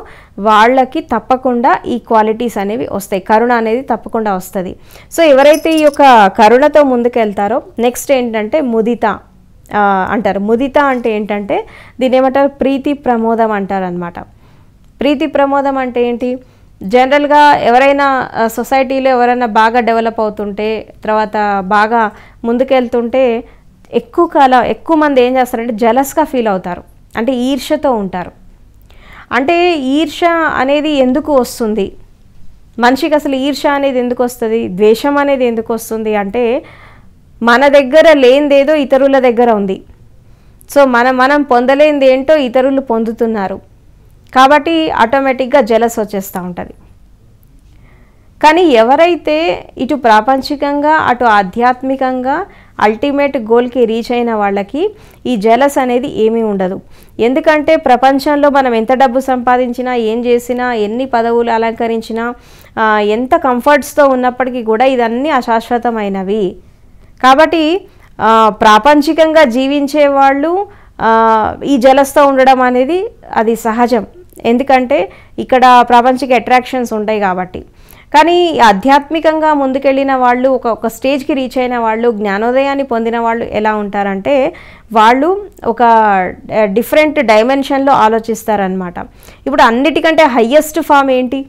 వాళ్ళకి తప్పకుండా ఈ క్వాలిటీస్ అనేవి వస్తాయి కరుణ అనేది తప్పకుండా వస్తుంది సో ఎవరైతే ఈ యొక్క కరుణతో ముందుకు వెళ్తారో నెక్స్ట్ ఏంటంటే ముదిత అంటారు ముదిత అంటే ఏంటంటే దీని ఏమంటారు ప్రీతి ప్రమోదం అంటారు అనమాట ప్రీతి ప్రమోదం అంటే ఏంటి జనరల్గా ఎవరైనా సొసైటీలో ఎవరైనా బాగా డెవలప్ అవుతుంటే తర్వాత బాగా ముందుకెళ్తుంటే ఎక్కువ కాలం ఎక్కువ మంది ఏం చేస్తారంటే జలస్గా ఫీల్ అవుతారు అంటే ఈర్ష్యతో ఉంటారు అంటే ఈర్ష అనేది ఎందుకు వస్తుంది మనిషికి అసలు ఈర్ష అనేది ఎందుకు వస్తుంది ద్వేషం అనేది ఎందుకు వస్తుంది అంటే మన దగ్గర లేనిదేదో ఇతరుల దగ్గర ఉంది సో మనం మనం పొందలేనిది ఏంటో ఇతరులు పొందుతున్నారు కాబట్టి ఆటోమేటిక్గా జలస్ వచ్చేస్తూ ఉంటుంది కానీ ఎవరైతే ఇటు ప్రాపంచికంగా అటు ఆధ్యాత్మికంగా అల్టిమేట్ గోల్కి రీచ్ అయిన వాళ్ళకి ఈ జలస్ అనేది ఏమీ ఉండదు ఎందుకంటే ప్రపంచంలో మనం ఎంత డబ్బు సంపాదించినా ఏం చేసినా ఎన్ని పదవులు అలంకరించినా ఎంత కంఫర్ట్స్తో ఉన్నప్పటికీ కూడా ఇదన్నీ అశాశ్వతమైనవి కాబట్టి ప్రాపంచికంగా జీవించే వాళ్ళు ఈ జలస్తో ఉండడం అనేది అది సహజం ఎందుకంటే ఇక్కడ ప్రాపంచిక అట్రాక్షన్స్ ఉంటాయి కాబట్టి కానీ ఆధ్యాత్మికంగా ముందుకెళ్ళిన వాళ్ళు ఒక ఒక స్టేజ్కి రీచ్ అయిన వాళ్ళు జ్ఞానోదయాన్ని పొందిన వాళ్ళు ఎలా ఉంటారంటే వాళ్ళు ఒక డిఫరెంట్ డైమెన్షన్లో ఆలోచిస్తారనమాట ఇప్పుడు అన్నిటికంటే హయ్యెస్ట్ ఫామ్ ఏంటి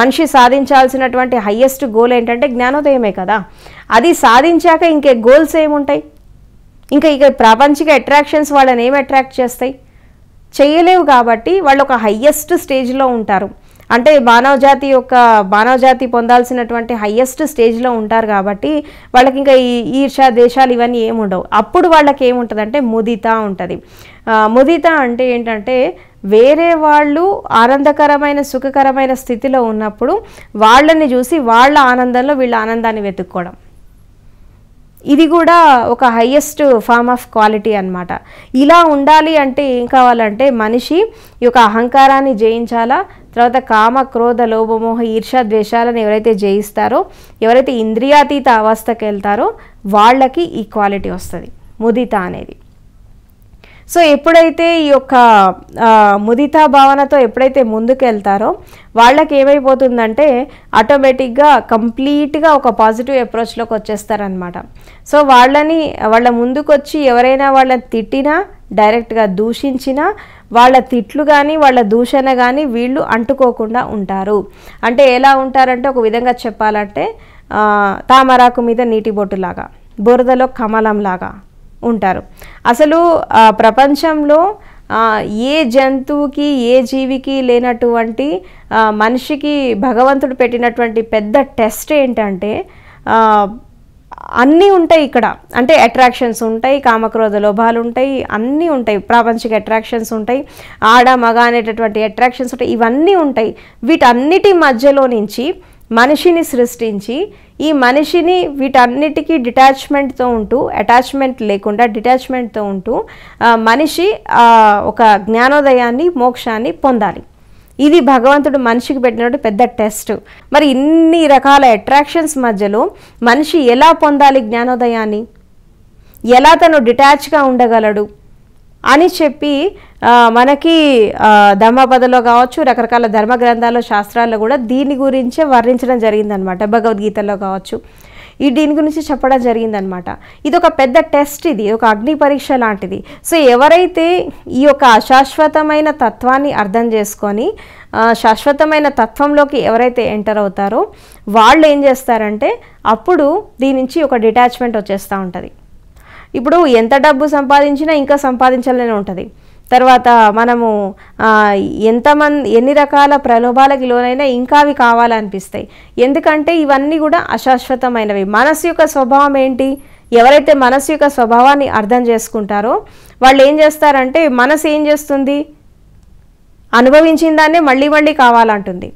మనిషి సాధించాల్సినటువంటి హయ్యెస్ట్ గోల్ ఏంటంటే జ్ఞానోదయమే కదా అది సాధించాక ఇంకే గోల్స్ ఏముంటాయి ఇంకా ఇక ప్రాపంచిక అట్రాక్షన్స్ వాళ్ళని ఏం అట్రాక్ట్ చేస్తాయి చేయలేవు కాబట్టి వాళ్ళు ఒక హయ్యెస్ట్ స్టేజ్లో ఉంటారు అంటే మానవజాతి యొక్క మానవజాతి పొందాల్సినటువంటి హయ్యెస్ట్ స్టేజ్లో ఉంటారు కాబట్టి వాళ్ళకి ఇంకా ఈ ఈర్షా దేశాలు ఇవన్నీ ఏముండవు అప్పుడు వాళ్ళకి ఏముంటుందంటే ముదిత ఉంటుంది ముదిత అంటే ఏంటంటే వేరే వాళ్ళు ఆనందకరమైన సుఖకరమైన స్థితిలో ఉన్నప్పుడు వాళ్ళని చూసి వాళ్ళ ఆనందంలో వీళ్ళ ఆనందాన్ని వెతుక్కోవడం ఇది కూడా ఒక హయ్యెస్ట్ ఫామ్ ఆఫ్ క్వాలిటీ అనమాట ఇలా ఉండాలి అంటే ఏం కావాలంటే మనిషి ఈ యొక్క అహంకారాన్ని జయించాలా తర్వాత కామ క్రోధ లోభమోహ ఈర్ష ద్వేషాలను ఎవరైతే జయిస్తారో ఎవరైతే ఇంద్రియాతీత అవస్థకు వెళ్తారో వాళ్ళకి ఈ క్వాలిటీ వస్తుంది ముదిత అనేది సో ఎప్పుడైతే ఈ యొక్క ముదితా భావనతో ఎప్పుడైతే ముందుకెళ్తారో వాళ్ళకి ఏమైపోతుందంటే ఆటోమేటిక్గా కంప్లీట్గా ఒక పాజిటివ్ అప్రోచ్లోకి వచ్చేస్తారనమాట సో వాళ్ళని వాళ్ళ ముందుకొచ్చి ఎవరైనా వాళ్ళని తిట్టినా డైరెక్ట్గా దూషించినా వాళ్ళ తిట్లు కానీ వాళ్ళ దూషణ కానీ వీళ్ళు అంటుకోకుండా ఉంటారు అంటే ఎలా ఉంటారంటే ఒక విధంగా చెప్పాలంటే తామరాకు మీద నీటి బొట్టులాగా బురదలో కమలంలాగా ఉంటారు అసలు ప్రపంచంలో ఏ జంతువుకి ఏ జీవికి లేనటువంటి మనిషికి భగవంతుడు పెట్టినటువంటి పెద్ద టెస్ట్ ఏంటంటే అన్నీ ఉంటాయి ఇక్కడ అంటే అట్రాక్షన్స్ ఉంటాయి కామక్రోధ లోభాలు ఉంటాయి అన్నీ ఉంటాయి ప్రాపంచిక అట్రాక్షన్స్ ఉంటాయి ఆడ మగ అనేటటువంటి అట్రాక్షన్స్ ఉంటాయి ఇవన్నీ ఉంటాయి వీటన్నిటి మధ్యలో నుంచి మనిషిని సృష్టించి ఈ మనిషిని వీటన్నిటికీ డిటాచ్మెంట్తో ఉంటూ అటాచ్మెంట్ లేకుండా డిటాచ్మెంట్తో ఉంటూ మనిషి ఒక జ్ఞానోదయాన్ని మోక్షాన్ని పొందాలి ఇది భగవంతుడు మనిషికి పెట్టినటువంటి పెద్ద టెస్ట్ మరి ఇన్ని రకాల అట్రాక్షన్స్ మధ్యలో మనిషి ఎలా పొందాలి జ్ఞానోదయాన్ని ఎలా తను డిటాచ్గా ఉండగలడు అని చెప్పి మనకి ధర్మపదలో కావచ్చు రకరకాల ధర్మ గ్రంథాల్లో శాస్త్రాల్లో కూడా దీని గురించే వర్ణించడం జరిగిందనమాట భగవద్గీతలో కావచ్చు ఈ దీని గురించి చెప్పడం జరిగిందనమాట ఇది ఒక పెద్ద టెస్ట్ ఇది ఒక అగ్ని పరీక్ష లాంటిది సో ఎవరైతే ఈ యొక్క అశాశ్వతమైన తత్వాన్ని అర్థం చేసుకొని శాశ్వతమైన తత్వంలోకి ఎవరైతే ఎంటర్ అవుతారో వాళ్ళు ఏం చేస్తారంటే అప్పుడు దీని నుంచి ఒక డిటాచ్మెంట్ వచ్చేస్తూ ఉంటుంది ఇప్పుడు ఎంత డబ్బు సంపాదించినా ఇంకా సంపాదించాలనే ఉంటుంది తర్వాత మనము ఎంతమంది ఎన్ని రకాల ప్రలోభాలకి లోనైనా ఇంకా అవి కావాలనిపిస్తాయి ఎందుకంటే ఇవన్నీ కూడా అశాశ్వతమైనవి మనసు యొక్క స్వభావం ఏంటి ఎవరైతే మనసు యొక్క స్వభావాన్ని అర్థం చేసుకుంటారో వాళ్ళు ఏం చేస్తారంటే మనసు ఏం చేస్తుంది అనుభవించిన దాన్నే మళ్ళీ మళ్ళీ కావాలంటుంది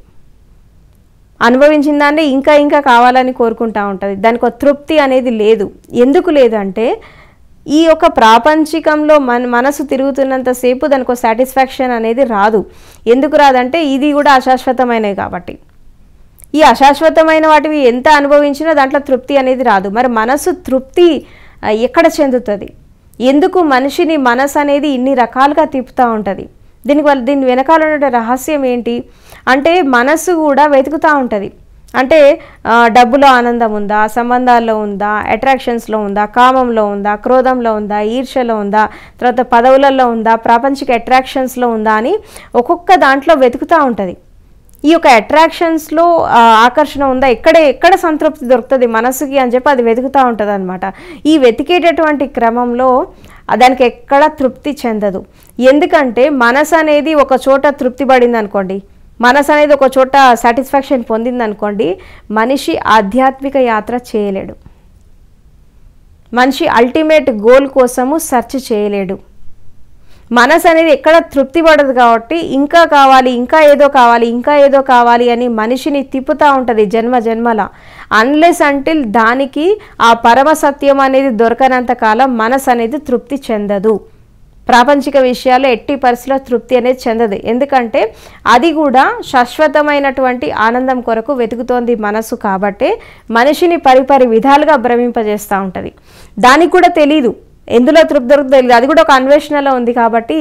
అనుభవించిన దాన్నే ఇంకా ఇంకా కావాలని కోరుకుంటా ఉంటుంది దానికి తృప్తి అనేది లేదు ఎందుకు లేదంటే ఈ యొక్క ప్రాపంచికంలో మన మనసు తిరుగుతున్నంతసేపు దానికి ఒక సాటిస్ఫాక్షన్ అనేది రాదు ఎందుకు రాదంటే ఇది కూడా అశాశ్వతమైనవి కాబట్టి ఈ అశాశ్వతమైన వాటివి ఎంత అనుభవించినా దాంట్లో తృప్తి అనేది రాదు మరి మనసు తృప్తి ఎక్కడ చెందుతుంది ఎందుకు మనిషిని మనసు అనేది ఇన్ని రకాలుగా తిప్పుతూ ఉంటుంది దీనికి వల్ల దీని వెనకాల ఉన్న రహస్యం ఏంటి అంటే మనసు కూడా వెతుకుతూ ఉంటుంది అంటే డబ్బులో ఆనందం ఉందా సంబంధాల్లో ఉందా అట్రాక్షన్స్లో ఉందా కామంలో ఉందా క్రోధంలో ఉందా ఈర్ష్యలో ఉందా తర్వాత పదవులలో ఉందా ప్రాపంచిక అట్రాక్షన్స్లో ఉందా అని ఒక్కొక్క దాంట్లో వెతుకుతూ ఉంటుంది ఈ యొక్క అట్రాక్షన్స్లో ఆకర్షణ ఉందా ఎక్కడ ఎక్కడ సంతృప్తి దొరుకుతుంది మనసుకి అని చెప్పి అది వెతుకుతూ ఉంటుంది అనమాట ఈ వెతికేటటువంటి క్రమంలో దానికి ఎక్కడ తృప్తి చెందదు ఎందుకంటే మనసు అనేది ఒక చోట తృప్తి పడింది అనుకోండి మనసు అనేది ఒక చోట సాటిస్ఫాక్షన్ పొందిందనుకోండి మనిషి ఆధ్యాత్మిక యాత్ర చేయలేడు మనిషి అల్టిమేట్ గోల్ కోసము సెర్చ్ చేయలేడు మనసు అనేది ఎక్కడ తృప్తి పడదు కాబట్టి ఇంకా కావాలి ఇంకా ఏదో కావాలి ఇంకా ఏదో కావాలి అని మనిషిని తిప్పుతూ ఉంటుంది జన్మ జన్మల అన్లెస్ అంటిల్ దానికి ఆ పరమ సత్యం అనేది దొరకనంత కాలం మనసు అనేది తృప్తి చెందదు ప్రాపంచిక విషయాల్లో ఎట్టి పరిస్థితిలో తృప్తి అనేది చెందదు ఎందుకంటే అది కూడా శాశ్వతమైనటువంటి ఆనందం కొరకు వెతుకుతోంది మనసు కాబట్టి మనిషిని పరిపరి విధాలుగా భ్రమింపజేస్తూ ఉంటుంది దానికి కూడా తెలీదు ఎందులో తృప్తి దొరుకుతుంది అది కూడా ఒక అన్వేషణలో ఉంది కాబట్టి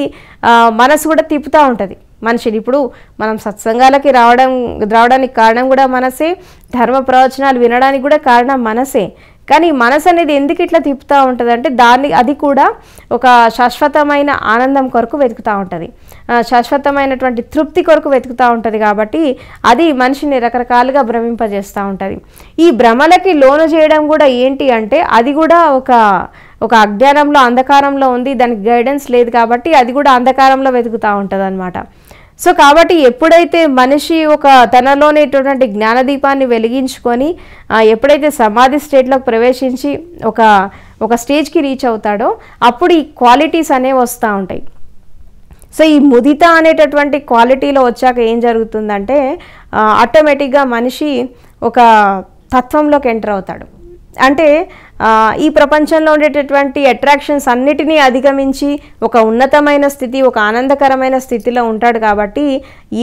మనసు కూడా తిప్పుతూ ఉంటుంది మనిషిని ఇప్పుడు మనం సత్సంగాలకి రావడం రావడానికి కారణం కూడా మనసే ధర్మ ప్రవచనాలు వినడానికి కూడా కారణం మనసే కానీ మనసు అనేది ఎందుకు ఇట్లా తిప్పుతూ ఉంటుంది అంటే దాన్ని అది కూడా ఒక శాశ్వతమైన ఆనందం కొరకు వెతుకుతూ ఉంటుంది శాశ్వతమైనటువంటి తృప్తి కొరకు వెతుకుతూ ఉంటుంది కాబట్టి అది మనిషిని రకరకాలుగా భ్రమింపజేస్తూ ఉంటుంది ఈ భ్రమలకి లోను చేయడం కూడా ఏంటి అంటే అది కూడా ఒక ఒక అజ్ఞానంలో అంధకారంలో ఉంది దానికి గైడెన్స్ లేదు కాబట్టి అది కూడా అంధకారంలో వెతుకుతూ ఉంటుంది అనమాట సో కాబట్టి ఎప్పుడైతే మనిషి ఒక తనలోనేటువంటి జ్ఞానదీపాన్ని వెలిగించుకొని ఎప్పుడైతే సమాధి స్టేట్లోకి ప్రవేశించి ఒక ఒక స్టేజ్కి రీచ్ అవుతాడో అప్పుడు ఈ క్వాలిటీస్ అనేవి వస్తూ ఉంటాయి సో ఈ ముదిత అనేటటువంటి క్వాలిటీలో వచ్చాక ఏం జరుగుతుందంటే ఆటోమేటిక్గా మనిషి ఒక తత్వంలోకి ఎంటర్ అవుతాడు అంటే ఈ ప్రపంచంలో ఉండేటటువంటి అట్రాక్షన్స్ అన్నిటినీ అధిగమించి ఒక ఉన్నతమైన స్థితి ఒక ఆనందకరమైన స్థితిలో ఉంటాడు కాబట్టి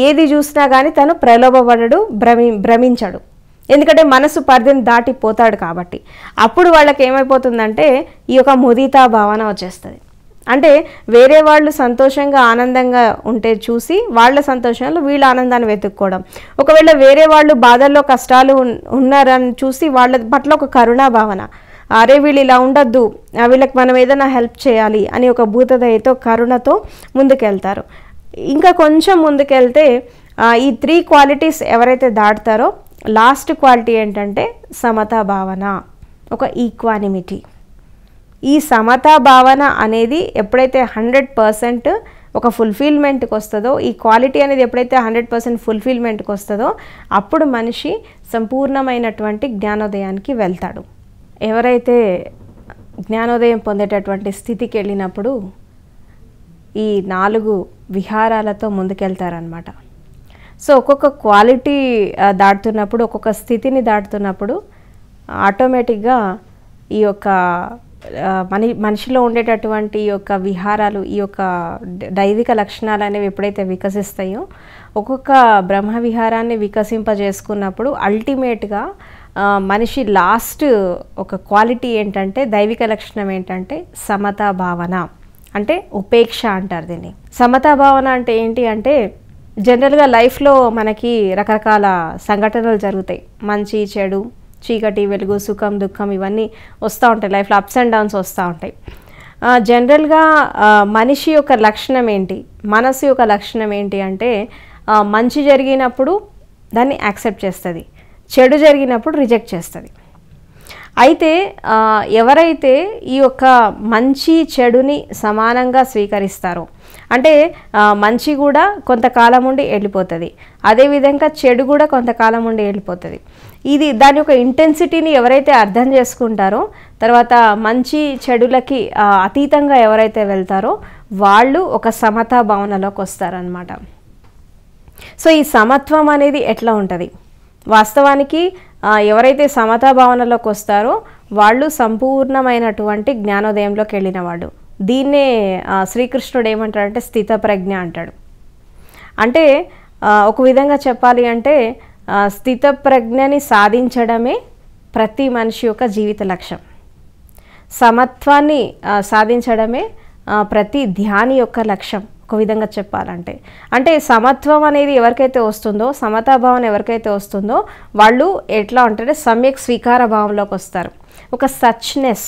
ఏది చూసినా కానీ తను ప్రలోభపడడు భ్రమి భ్రమించడు ఎందుకంటే మనసు పరిధిని దాటిపోతాడు కాబట్టి అప్పుడు వాళ్ళకి ఏమైపోతుందంటే ఈ యొక్క ముదితా భావన వచ్చేస్తుంది అంటే వేరే వాళ్ళు సంతోషంగా ఆనందంగా ఉంటే చూసి వాళ్ళ సంతోషంలో వీళ్ళ ఆనందాన్ని వెతుక్కోవడం ఒకవేళ వేరే వాళ్ళు బాధల్లో కష్టాలు ఉన్నారని చూసి వాళ్ళ పట్ల ఒక కరుణా భావన అరే వీళ్ళు ఇలా ఉండొద్దు వీళ్ళకి మనం ఏదైనా హెల్ప్ చేయాలి అని ఒక భూతదయతో కరుణతో ముందుకెళ్తారు ఇంకా కొంచెం ముందుకెళ్తే ఈ త్రీ క్వాలిటీస్ ఎవరైతే దాటుతారో లాస్ట్ క్వాలిటీ ఏంటంటే సమతా భావన ఒక ఈక్వానిమిటీ ఈ సమతా భావన అనేది ఎప్పుడైతే హండ్రెడ్ పర్సెంట్ ఒక ఫుల్ఫిల్మెంట్కి వస్తుందో ఈ క్వాలిటీ అనేది ఎప్పుడైతే హండ్రెడ్ పర్సెంట్ ఫుల్ఫిల్మెంట్కి వస్తుందో అప్పుడు మనిషి సంపూర్ణమైనటువంటి జ్ఞానోదయానికి వెళ్తాడు ఎవరైతే జ్ఞానోదయం పొందేటటువంటి స్థితికి వెళ్ళినప్పుడు ఈ నాలుగు విహారాలతో ముందుకెళ్తారనమాట సో ఒక్కొక్క క్వాలిటీ దాటుతున్నప్పుడు ఒక్కొక్క స్థితిని దాటుతున్నప్పుడు ఆటోమేటిక్గా ఈ యొక్క మన మనిషిలో ఉండేటటువంటి ఈ యొక్క విహారాలు ఈ యొక్క దైవిక లక్షణాలు అనేవి ఎప్పుడైతే వికసిస్తాయో ఒక్కొక్క బ్రహ్మ విహారాన్ని వికసింపజేసుకున్నప్పుడు అల్టిమేట్గా మనిషి లాస్ట్ ఒక క్వాలిటీ ఏంటంటే దైవిక లక్షణం ఏంటంటే సమతా భావన అంటే ఉపేక్ష అంటారు దీన్ని సమతా భావన అంటే ఏంటి అంటే జనరల్గా లైఫ్లో మనకి రకరకాల సంఘటనలు జరుగుతాయి మంచి చెడు చీకటి వెలుగు సుఖం దుఃఖం ఇవన్నీ వస్తూ ఉంటాయి లైఫ్లో అప్స్ అండ్ డౌన్స్ వస్తూ ఉంటాయి జనరల్గా మనిషి యొక్క లక్షణం ఏంటి మనసు యొక్క లక్షణం ఏంటి అంటే మంచి జరిగినప్పుడు దాన్ని యాక్సెప్ట్ చేస్తుంది చెడు జరిగినప్పుడు రిజెక్ట్ చేస్తుంది అయితే ఎవరైతే ఈ యొక్క మంచి చెడుని సమానంగా స్వీకరిస్తారో అంటే మంచి కూడా కొంతకాలం ఉండి వెళ్ళిపోతుంది అదేవిధంగా చెడు కూడా కొంతకాలం ఉండి వెళ్ళిపోతుంది ఇది దాని యొక్క ఇంటెన్సిటీని ఎవరైతే అర్థం చేసుకుంటారో తర్వాత మంచి చెడులకి అతీతంగా ఎవరైతే వెళ్తారో వాళ్ళు ఒక సమతా భావనలోకి వస్తారనమాట సో ఈ సమత్వం అనేది ఎట్లా ఉంటుంది వాస్తవానికి ఎవరైతే సమతా భావనలోకి వస్తారో వాళ్ళు సంపూర్ణమైనటువంటి జ్ఞానోదయంలోకి వెళ్ళిన వాడు దీన్నే శ్రీకృష్ణుడు ఏమంటాడంటే స్థిత ప్రజ్ఞ అంటాడు అంటే ఒక విధంగా చెప్పాలి అంటే స్థితప్రజ్ఞని సాధించడమే ప్రతి మనిషి యొక్క జీవిత లక్ష్యం సమత్వాన్ని సాధించడమే ప్రతి ధ్యాని యొక్క లక్ష్యం ఒక విధంగా చెప్పాలంటే అంటే సమత్వం అనేది ఎవరికైతే వస్తుందో సమతాభావం ఎవరికైతే వస్తుందో వాళ్ళు ఎట్లా ఉంటారంటే సమ్యక్ స్వీకార భావంలోకి వస్తారు ఒక సచ్నెస్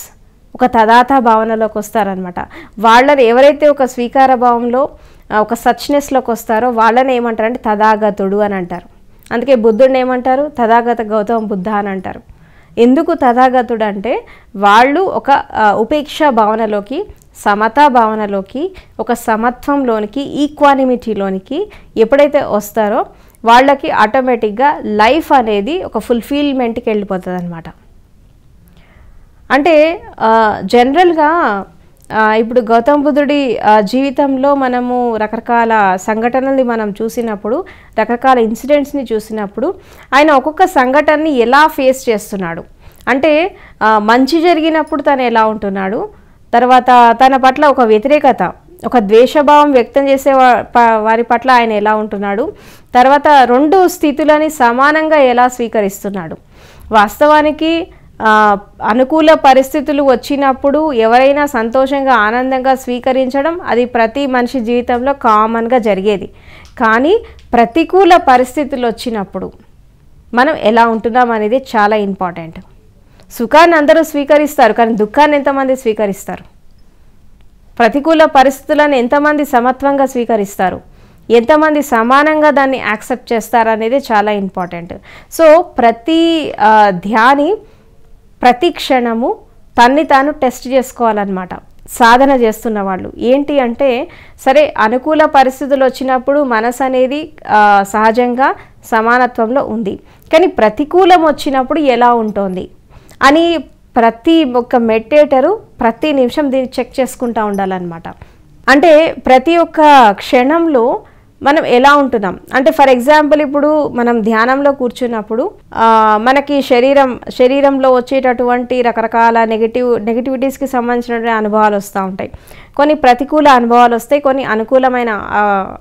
ఒక తదాత భావనలోకి వస్తారనమాట వాళ్ళని ఎవరైతే ఒక స్వీకార భావంలో ఒక సచ్నెస్లోకి వస్తారో వాళ్ళని ఏమంటారంటే తదాగతుడు అని అంటారు అందుకే బుద్ధుడిని ఏమంటారు తథాగత గౌతమ బుద్ధ అని అంటారు ఎందుకు తథాగతుడు అంటే వాళ్ళు ఒక ఉపేక్ష భావనలోకి సమతా భావనలోకి ఒక సమత్వంలోనికి ఈక్వానిమిటీలోనికి ఎప్పుడైతే వస్తారో వాళ్ళకి ఆటోమేటిక్గా లైఫ్ అనేది ఒక ఫుల్ఫిల్మెంట్కి వెళ్ళిపోతుంది అనమాట అంటే జనరల్గా ఇప్పుడు గౌతమ బుద్ధుడి జీవితంలో మనము రకరకాల సంఘటనల్ని మనం చూసినప్పుడు రకరకాల ఇన్సిడెంట్స్ని చూసినప్పుడు ఆయన ఒక్కొక్క సంఘటనని ఎలా ఫేస్ చేస్తున్నాడు అంటే మంచి జరిగినప్పుడు తను ఎలా ఉంటున్నాడు తర్వాత తన పట్ల ఒక వ్యతిరేకత ఒక ద్వేషభావం వ్యక్తం చేసే వారి పట్ల ఆయన ఎలా ఉంటున్నాడు తర్వాత రెండు స్థితులని సమానంగా ఎలా స్వీకరిస్తున్నాడు వాస్తవానికి అనుకూల పరిస్థితులు వచ్చినప్పుడు ఎవరైనా సంతోషంగా ఆనందంగా స్వీకరించడం అది ప్రతి మనిషి జీవితంలో కామన్గా జరిగేది కానీ ప్రతికూల పరిస్థితులు వచ్చినప్పుడు మనం ఎలా ఉంటున్నాం అనేది చాలా ఇంపార్టెంట్ సుఖాన్ని అందరూ స్వీకరిస్తారు కానీ దుఃఖాన్ని ఎంతమంది స్వీకరిస్తారు ప్రతికూల పరిస్థితులను ఎంతమంది సమత్వంగా స్వీకరిస్తారు ఎంతమంది సమానంగా దాన్ని యాక్సెప్ట్ చేస్తారనేది చాలా ఇంపార్టెంట్ సో ప్రతి ధ్యాని ప్రతి క్షణము తన్ని తాను టెస్ట్ చేసుకోవాలన్నమాట సాధన చేస్తున్న వాళ్ళు ఏంటి అంటే సరే అనుకూల పరిస్థితులు వచ్చినప్పుడు మనసు అనేది సహజంగా సమానత్వంలో ఉంది కానీ ప్రతికూలం వచ్చినప్పుడు ఎలా ఉంటుంది అని ప్రతి ఒక్క మెడిటేటరు ప్రతి నిమిషం దీన్ని చెక్ చేసుకుంటూ ఉండాలన్నమాట అంటే ప్రతి ఒక్క క్షణంలో మనం ఎలా ఉంటున్నాం అంటే ఫర్ ఎగ్జాంపుల్ ఇప్పుడు మనం ధ్యానంలో కూర్చున్నప్పుడు మనకి శరీరం శరీరంలో వచ్చేటటువంటి రకరకాల నెగిటివ్ నెగిటివిటీస్కి సంబంధించినటువంటి అనుభవాలు వస్తూ ఉంటాయి కొన్ని ప్రతికూల అనుభవాలు వస్తాయి కొన్ని అనుకూలమైన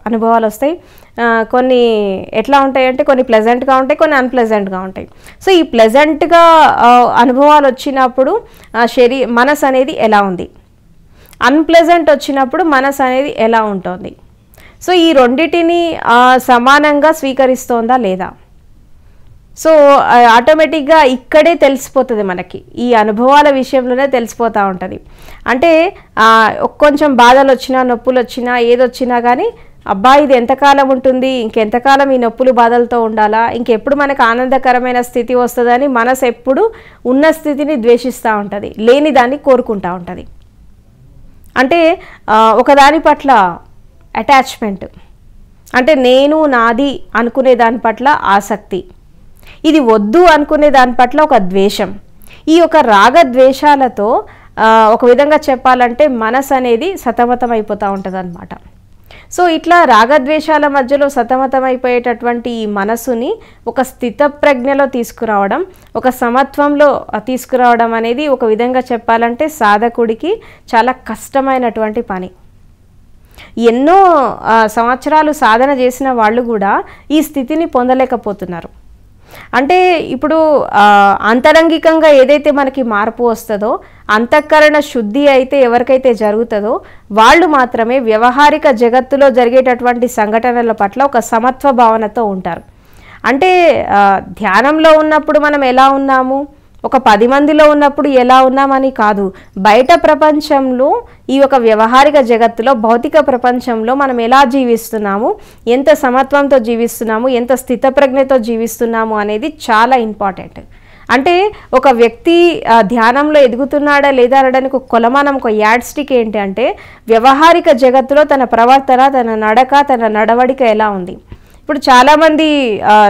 అనుభవాలు వస్తాయి కొన్ని ఎట్లా ఉంటాయి అంటే కొన్ని ప్లెజెంట్గా ఉంటాయి కొన్ని అన్ప్లెజెంట్గా ఉంటాయి సో ఈ ప్లెజెంట్గా అనుభవాలు వచ్చినప్పుడు శరీ మనసు అనేది ఎలా ఉంది అన్ప్లెజెంట్ వచ్చినప్పుడు మనసు అనేది ఎలా ఉంటుంది సో ఈ రెండింటిని సమానంగా స్వీకరిస్తోందా లేదా సో ఆటోమేటిక్గా ఇక్కడే తెలిసిపోతుంది మనకి ఈ అనుభవాల విషయంలోనే తెలిసిపోతూ ఉంటుంది అంటే కొంచెం బాధలు వచ్చినా నొప్పులు వచ్చినా ఏదొచ్చినా కానీ అబ్బా ఇది ఎంతకాలం ఉంటుంది ఇంకెంతకాలం ఈ నొప్పులు బాధలతో ఉండాలా ఇంకెప్పుడు మనకు ఆనందకరమైన స్థితి వస్తుందని మనసు ఎప్పుడు ఉన్న స్థితిని ద్వేషిస్తూ ఉంటుంది లేని దాన్ని కోరుకుంటూ ఉంటుంది అంటే ఒకదాని పట్ల అటాచ్మెంట్ అంటే నేను నాది అనుకునే దాని పట్ల ఆసక్తి ఇది వద్దు అనుకునే దాని పట్ల ఒక ద్వేషం ఈ యొక్క రాగద్వేషాలతో ఒక విధంగా చెప్పాలంటే మనసు అనేది సతమతం అయిపోతూ ఉంటుంది అనమాట సో ఇట్లా రాగద్వేషాల మధ్యలో సతమతం అయిపోయేటటువంటి ఈ మనసుని ఒక స్థితప్రజ్ఞలో తీసుకురావడం ఒక సమత్వంలో తీసుకురావడం అనేది ఒక విధంగా చెప్పాలంటే సాధకుడికి చాలా కష్టమైనటువంటి పని ఎన్నో సంవత్సరాలు సాధన చేసిన వాళ్ళు కూడా ఈ స్థితిని పొందలేకపోతున్నారు అంటే ఇప్పుడు అంతరంగికంగా ఏదైతే మనకి మార్పు వస్తుందో అంతఃకరణ శుద్ధి అయితే ఎవరికైతే జరుగుతుందో వాళ్ళు మాత్రమే వ్యవహారిక జగత్తులో జరిగేటటువంటి సంఘటనల పట్ల ఒక సమత్వ భావనతో ఉంటారు అంటే ధ్యానంలో ఉన్నప్పుడు మనం ఎలా ఉన్నాము ఒక పది మందిలో ఉన్నప్పుడు ఎలా ఉన్నామని కాదు బయట ప్రపంచంలో ఈ యొక్క వ్యవహారిక జగత్తులో భౌతిక ప్రపంచంలో మనం ఎలా జీవిస్తున్నాము ఎంత సమత్వంతో జీవిస్తున్నాము ఎంత స్థితప్రజ్ఞతో జీవిస్తున్నాము అనేది చాలా ఇంపార్టెంట్ అంటే ఒక వ్యక్తి ధ్యానంలో ఎదుగుతున్నాడా లేదా అనడానికి ఒక కొలమానం ఒక యాడ్ స్టిక్ ఏంటి అంటే వ్యవహారిక జగత్తులో తన ప్రవర్తన తన నడక తన నడవడిక ఎలా ఉంది ఇప్పుడు చాలామంది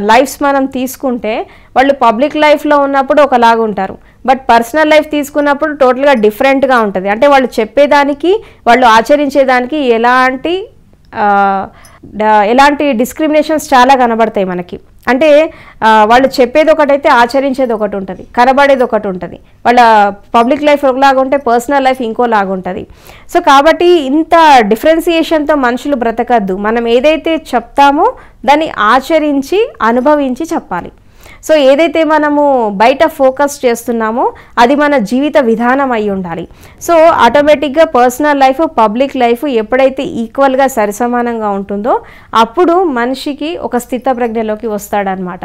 లైఫ్స్ మనం తీసుకుంటే వాళ్ళు పబ్లిక్ లైఫ్లో ఉన్నప్పుడు ఒకలాగా ఉంటారు బట్ పర్సనల్ లైఫ్ తీసుకున్నప్పుడు టోటల్గా డిఫరెంట్గా ఉంటుంది అంటే వాళ్ళు చెప్పేదానికి వాళ్ళు ఆచరించేదానికి ఎలాంటి ఎలాంటి డిస్క్రిమినేషన్స్ చాలా కనబడతాయి మనకి అంటే వాళ్ళు చెప్పేది ఒకటైతే ఆచరించేది ఒకటి ఉంటుంది కనబడేది ఒకటి ఉంటుంది వాళ్ళ పబ్లిక్ లైఫ్ ఒకలాగా ఉంటే పర్సనల్ లైఫ్ ఇంకోలాగా ఉంటుంది సో కాబట్టి ఇంత డిఫరెన్సియేషన్తో మనుషులు బ్రతకద్దు మనం ఏదైతే చెప్తామో దాన్ని ఆచరించి అనుభవించి చెప్పాలి సో ఏదైతే మనము బయట ఫోకస్ చేస్తున్నామో అది మన జీవిత విధానం అయి ఉండాలి సో ఆటోమేటిక్గా పర్సనల్ లైఫ్ పబ్లిక్ లైఫ్ ఎప్పుడైతే ఈక్వల్గా సరిసమానంగా ఉంటుందో అప్పుడు మనిషికి ఒక స్థిత ప్రజ్ఞలోకి వస్తాడనమాట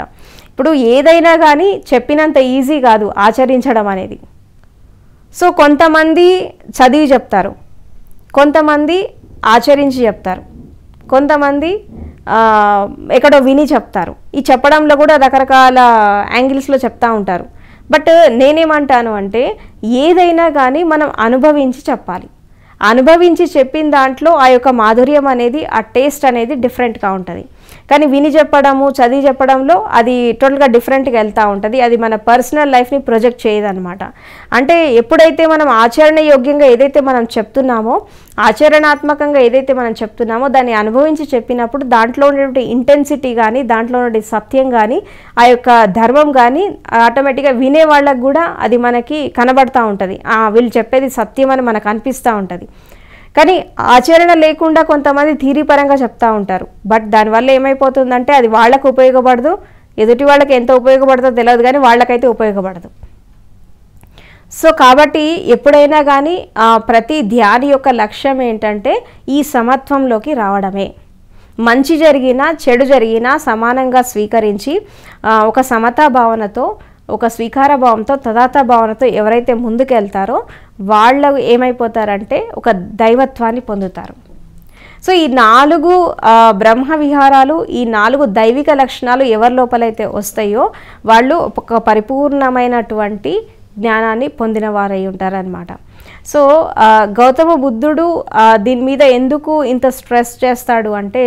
ఇప్పుడు ఏదైనా కానీ చెప్పినంత ఈజీ కాదు ఆచరించడం అనేది సో కొంతమంది చదివి చెప్తారు కొంతమంది ఆచరించి చెప్తారు కొంతమంది ఎక్కడో విని చెప్తారు ఈ చెప్పడంలో కూడా రకరకాల యాంగిల్స్లో చెప్తూ ఉంటారు బట్ నేనేమంటాను అంటే ఏదైనా కానీ మనం అనుభవించి చెప్పాలి అనుభవించి చెప్పిన దాంట్లో ఆ యొక్క మాధుర్యం అనేది ఆ టేస్ట్ అనేది డిఫరెంట్గా ఉంటుంది కానీ విని చెప్పడము చదివి చెప్పడంలో అది టోటల్గా డిఫరెంట్గా వెళ్తూ ఉంటుంది అది మన పర్సనల్ లైఫ్ని ప్రొజెక్ట్ చేయదనమాట అంటే ఎప్పుడైతే మనం ఆచరణ యోగ్యంగా ఏదైతే మనం చెప్తున్నామో ఆచరణాత్మకంగా ఏదైతే మనం చెప్తున్నామో దాన్ని అనుభవించి చెప్పినప్పుడు దాంట్లో ఉన్నటువంటి ఇంటెన్సిటీ కానీ దాంట్లో ఉన్నటువంటి సత్యం కానీ ఆ యొక్క ధర్మం కానీ ఆటోమేటిక్గా వినే వాళ్ళకు కూడా అది మనకి కనబడతా ఉంటుంది వీళ్ళు చెప్పేది సత్యం అని మనకు అనిపిస్తూ ఉంటుంది కానీ ఆచరణ లేకుండా కొంతమంది థీరీ పరంగా చెప్తూ ఉంటారు బట్ దానివల్ల ఏమైపోతుందంటే అది వాళ్ళకు ఉపయోగపడదు ఎదుటి వాళ్ళకి ఎంత ఉపయోగపడదో తెలియదు కానీ వాళ్ళకైతే ఉపయోగపడదు సో కాబట్టి ఎప్పుడైనా కానీ ప్రతి ధ్యాని యొక్క లక్ష్యం ఏంటంటే ఈ సమత్వంలోకి రావడమే మంచి జరిగినా చెడు జరిగినా సమానంగా స్వీకరించి ఒక సమతా భావనతో ఒక స్వీకార భావంతో తదాత భావనతో ఎవరైతే ముందుకెళ్తారో వాళ్ళు ఏమైపోతారంటే ఒక దైవత్వాన్ని పొందుతారు సో ఈ నాలుగు బ్రహ్మ విహారాలు ఈ నాలుగు దైవిక లక్షణాలు ఎవరి లోపలైతే వస్తాయో వాళ్ళు ఒక పరిపూర్ణమైనటువంటి జ్ఞానాన్ని పొందిన వారై ఉంటారనమాట సో గౌతమ బుద్ధుడు దీని మీద ఎందుకు ఇంత స్ట్రెస్ చేస్తాడు అంటే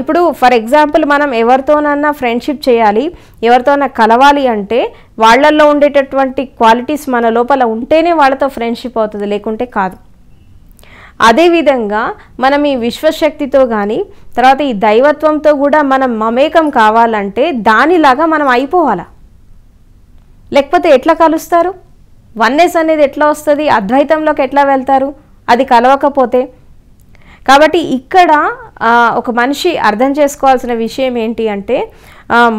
ఇప్పుడు ఫర్ ఎగ్జాంపుల్ మనం ఎవరితోనన్నా ఫ్రెండ్షిప్ చేయాలి ఎవరితోనన్నా కలవాలి అంటే వాళ్ళల్లో ఉండేటటువంటి క్వాలిటీస్ మన లోపల ఉంటేనే వాళ్ళతో ఫ్రెండ్షిప్ అవుతుంది లేకుంటే కాదు అదేవిధంగా మనం ఈ విశ్వశక్తితో కానీ తర్వాత ఈ దైవత్వంతో కూడా మనం మమేకం కావాలంటే దానిలాగా మనం అయిపోవాలా లేకపోతే ఎట్లా కలుస్తారు వన్నెస్ అనేది ఎట్లా వస్తుంది అద్వైతంలోకి ఎట్లా వెళ్తారు అది కలవకపోతే కాబట్టి ఇక్కడ ఒక మనిషి అర్థం చేసుకోవాల్సిన విషయం ఏంటి అంటే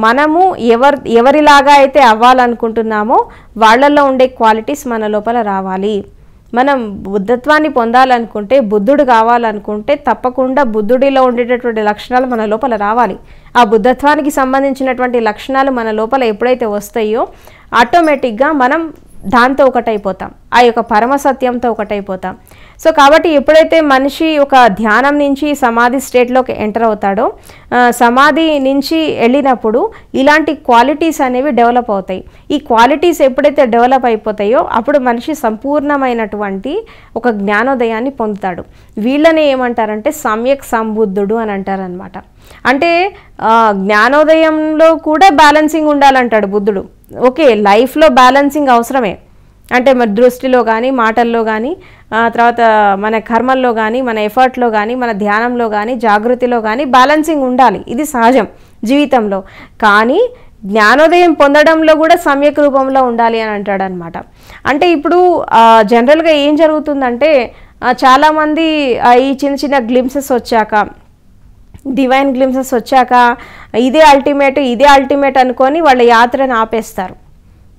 మనము ఎవరి ఎవరిలాగా అయితే అవ్వాలనుకుంటున్నామో వాళ్ళల్లో ఉండే క్వాలిటీస్ మన లోపల రావాలి మనం బుద్ధత్వాన్ని పొందాలనుకుంటే బుద్ధుడు కావాలనుకుంటే తప్పకుండా బుద్ధుడిలో ఉండేటటువంటి లక్షణాలు మన లోపల రావాలి ఆ బుద్ధత్వానికి సంబంధించినటువంటి లక్షణాలు మన లోపల ఎప్పుడైతే వస్తాయో ఆటోమేటిక్గా మనం దాంతో ఒకటైపోతాం ఆ యొక్క పరమసత్యంతో ఒకటైపోతాం సో కాబట్టి ఎప్పుడైతే మనిషి ఒక ధ్యానం నుంచి సమాధి స్టేట్లోకి ఎంటర్ అవుతాడో సమాధి నుంచి వెళ్ళినప్పుడు ఇలాంటి క్వాలిటీస్ అనేవి డెవలప్ అవుతాయి ఈ క్వాలిటీస్ ఎప్పుడైతే డెవలప్ అయిపోతాయో అప్పుడు మనిషి సంపూర్ణమైనటువంటి ఒక జ్ఞానోదయాన్ని పొందుతాడు వీళ్ళని ఏమంటారంటే సమ్యక్ సంబుద్ధుడు అని అంటారనమాట అంటే జ్ఞానోదయంలో కూడా బ్యాలెన్సింగ్ ఉండాలంటాడు బుద్ధుడు ఓకే లైఫ్లో బ్యాలెన్సింగ్ అవసరమే అంటే మన దృష్టిలో కానీ మాటల్లో కానీ తర్వాత మన కర్మల్లో కానీ మన ఎఫర్ట్లో కానీ మన ధ్యానంలో కానీ జాగృతిలో కానీ బ్యాలెన్సింగ్ ఉండాలి ఇది సహజం జీవితంలో కానీ జ్ఞానోదయం పొందడంలో కూడా సమ్యక్ రూపంలో ఉండాలి అని అంటాడు అనమాట అంటే ఇప్పుడు జనరల్గా ఏం జరుగుతుందంటే చాలామంది ఈ చిన్న చిన్న గ్లిమ్సెస్ వచ్చాక డివైన్ గ్లిమ్సెస్ వచ్చాక ఇదే అల్టిమేట్ ఇదే అల్టిమేట్ అనుకొని వాళ్ళ యాత్రను ఆపేస్తారు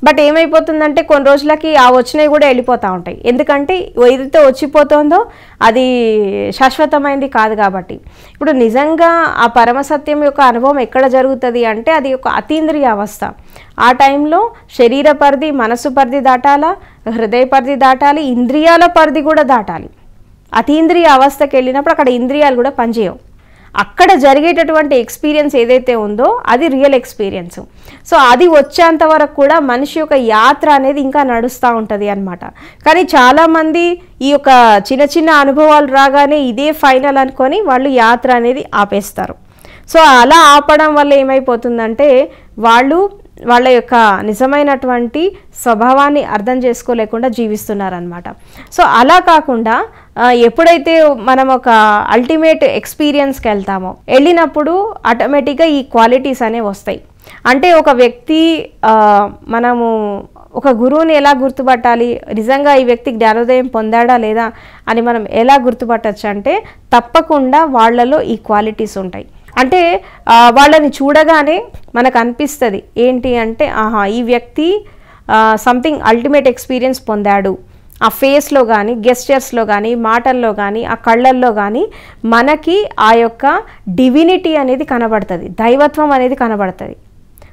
బట్ ఏమైపోతుందంటే కొన్ని రోజులకి ఆ వచ్చినవి కూడా వెళ్ళిపోతూ ఉంటాయి ఎందుకంటే ఏదైతే వచ్చిపోతుందో అది శాశ్వతమైంది కాదు కాబట్టి ఇప్పుడు నిజంగా ఆ పరమసత్యం యొక్క అనుభవం ఎక్కడ జరుగుతుంది అంటే అది ఒక అతీంద్రియ అవస్థ ఆ టైంలో శరీర పరిధి మనసు పరిధి దాటాలా హృదయ పరిధి దాటాలి ఇంద్రియాల పరిధి కూడా దాటాలి అతీంద్రియ అవస్థకి వెళ్ళినప్పుడు అక్కడ ఇంద్రియాలు కూడా పనిచేయవు అక్కడ జరిగేటటువంటి ఎక్స్పీరియన్స్ ఏదైతే ఉందో అది రియల్ ఎక్స్పీరియన్స్ సో అది వచ్చేంత వరకు కూడా మనిషి యొక్క యాత్ర అనేది ఇంకా నడుస్తూ ఉంటుంది అనమాట కానీ చాలామంది ఈ యొక్క చిన్న చిన్న అనుభవాలు రాగానే ఇదే ఫైనల్ అనుకొని వాళ్ళు యాత్ర అనేది ఆపేస్తారు సో అలా ఆపడం వల్ల ఏమైపోతుందంటే వాళ్ళు వాళ్ళ యొక్క నిజమైనటువంటి స్వభావాన్ని అర్థం చేసుకోలేకుండా జీవిస్తున్నారనమాట సో అలా కాకుండా ఎప్పుడైతే మనం ఒక అల్టిమేట్ ఎక్స్పీరియన్స్కి వెళ్తామో వెళ్ళినప్పుడు ఆటోమేటిక్గా ఈ క్వాలిటీస్ అనేవి వస్తాయి అంటే ఒక వ్యక్తి మనము ఒక గురువుని ఎలా గుర్తుపట్టాలి నిజంగా ఈ వ్యక్తి జ్ఞానోదయం పొందాడా లేదా అని మనం ఎలా గుర్తుపట్టచ్చు అంటే తప్పకుండా వాళ్ళలో ఈ క్వాలిటీస్ ఉంటాయి అంటే వాళ్ళని చూడగానే మనకు అనిపిస్తుంది ఏంటి అంటే ఆహా ఈ వ్యక్తి సంథింగ్ అల్టిమేట్ ఎక్స్పీరియన్స్ పొందాడు ఆ ఫేస్లో కానీ గెస్చర్స్లో కానీ మాటల్లో కానీ ఆ కళ్ళల్లో కానీ మనకి ఆ యొక్క డివినిటీ అనేది కనబడుతుంది దైవత్వం అనేది కనబడుతుంది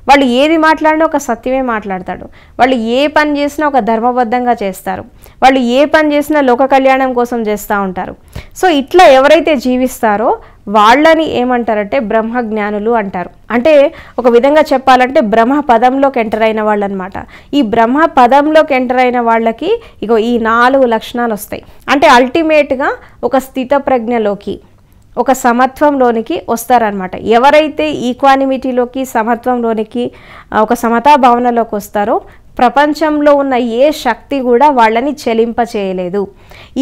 వాళ్ళు ఏది మాట్లాడినా ఒక సత్యమే మాట్లాడతాడు వాళ్ళు ఏ పని చేసినా ఒక ధర్మబద్ధంగా చేస్తారు వాళ్ళు ఏ పని చేసినా లోక కళ్యాణం కోసం చేస్తూ ఉంటారు సో ఇట్లా ఎవరైతే జీవిస్తారో వాళ్ళని ఏమంటారంటే బ్రహ్మజ్ఞానులు అంటారు అంటే ఒక విధంగా చెప్పాలంటే బ్రహ్మ పదంలోకి ఎంటర్ అయిన వాళ్ళనమాట ఈ బ్రహ్మ పదంలోకి ఎంటర్ అయిన వాళ్ళకి ఇగో ఈ నాలుగు లక్షణాలు వస్తాయి అంటే అల్టిమేట్గా ఒక స్థిత ప్రజ్ఞలోకి ఒక సమత్వంలోనికి వస్తారనమాట ఎవరైతే ఈక్వానిమిటీలోకి సమత్వంలోనికి ఒక సమతా భావనలోకి వస్తారో ప్రపంచంలో ఉన్న ఏ శక్తి కూడా వాళ్ళని చెలింప చేయలేదు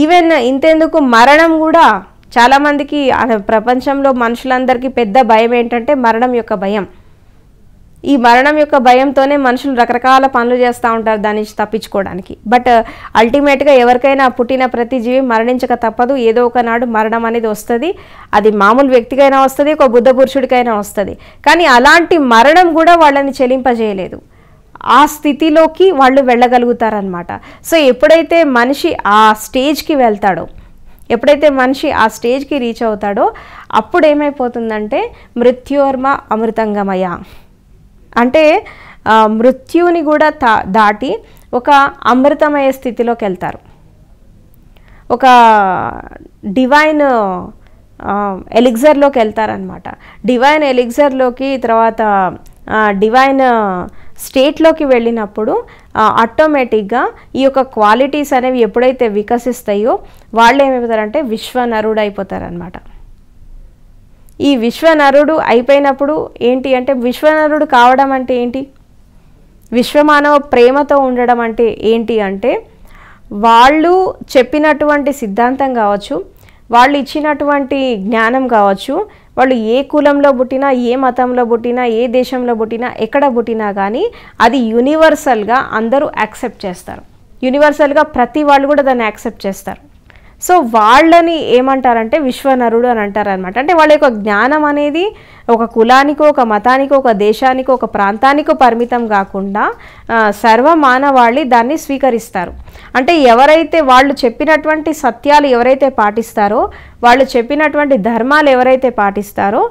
ఈవెన్ ఇంతెందుకు మరణం కూడా చాలామందికి ప్రపంచంలో మనుషులందరికీ పెద్ద భయం ఏంటంటే మరణం యొక్క భయం ఈ మరణం యొక్క భయంతోనే మనుషులు రకరకాల పనులు చేస్తూ ఉంటారు దాని నుంచి తప్పించుకోవడానికి బట్ అల్టిమేట్గా ఎవరికైనా పుట్టిన ప్రతి జీవి మరణించక తప్పదు ఏదో ఒకనాడు మరణం అనేది వస్తుంది అది మామూలు వ్యక్తికైనా వస్తుంది ఒక బుద్ధ పురుషుడికైనా వస్తుంది కానీ అలాంటి మరణం కూడా వాళ్ళని చెలింపజేయలేదు ఆ స్థితిలోకి వాళ్ళు వెళ్ళగలుగుతారనమాట సో ఎప్పుడైతే మనిషి ఆ స్టేజ్కి వెళ్తాడో ఎప్పుడైతే మనిషి ఆ స్టేజ్కి రీచ్ అవుతాడో అప్పుడు ఏమైపోతుందంటే మృత్యోర్మ అమృతంగమయ అంటే మృత్యుని కూడా దాటి ఒక అమృతమయ స్థితిలోకి వెళ్తారు ఒక డివైన్ ఎలిగ్జర్లోకి వెళ్తారనమాట డివైన్ ఎలిగ్జర్లోకి తర్వాత డివైన్ స్టేట్లోకి వెళ్ళినప్పుడు ఆటోమేటిక్గా ఈ యొక్క క్వాలిటీస్ అనేవి ఎప్పుడైతే వికసిస్తాయో వాళ్ళు ఏమైపోతారంటే విశ్వనరుడు అయిపోతారనమాట ఈ విశ్వనరుడు అయిపోయినప్పుడు ఏంటి అంటే విశ్వనరుడు కావడం అంటే ఏంటి విశ్వమానవ ప్రేమతో ఉండడం అంటే ఏంటి అంటే వాళ్ళు చెప్పినటువంటి సిద్ధాంతం కావచ్చు వాళ్ళు ఇచ్చినటువంటి జ్ఞానం కావచ్చు వాళ్ళు ఏ కులంలో పుట్టినా ఏ మతంలో పుట్టినా ఏ దేశంలో పుట్టినా ఎక్కడ పుట్టినా కానీ అది యూనివర్సల్గా అందరూ యాక్సెప్ట్ చేస్తారు యూనివర్సల్గా ప్రతి వాళ్ళు కూడా దాన్ని యాక్సెప్ట్ చేస్తారు సో వాళ్ళని ఏమంటారంటే విశ్వనరుడు అని అంటారనమాట అంటే వాళ్ళ యొక్క జ్ఞానం అనేది ఒక కులానికో ఒక మతానికో ఒక దేశానికో ఒక ప్రాంతానికో పరిమితం కాకుండా సర్వ మానవాళి దాన్ని స్వీకరిస్తారు అంటే ఎవరైతే వాళ్ళు చెప్పినటువంటి సత్యాలు ఎవరైతే పాటిస్తారో వాళ్ళు చెప్పినటువంటి ధర్మాలు ఎవరైతే పాటిస్తారో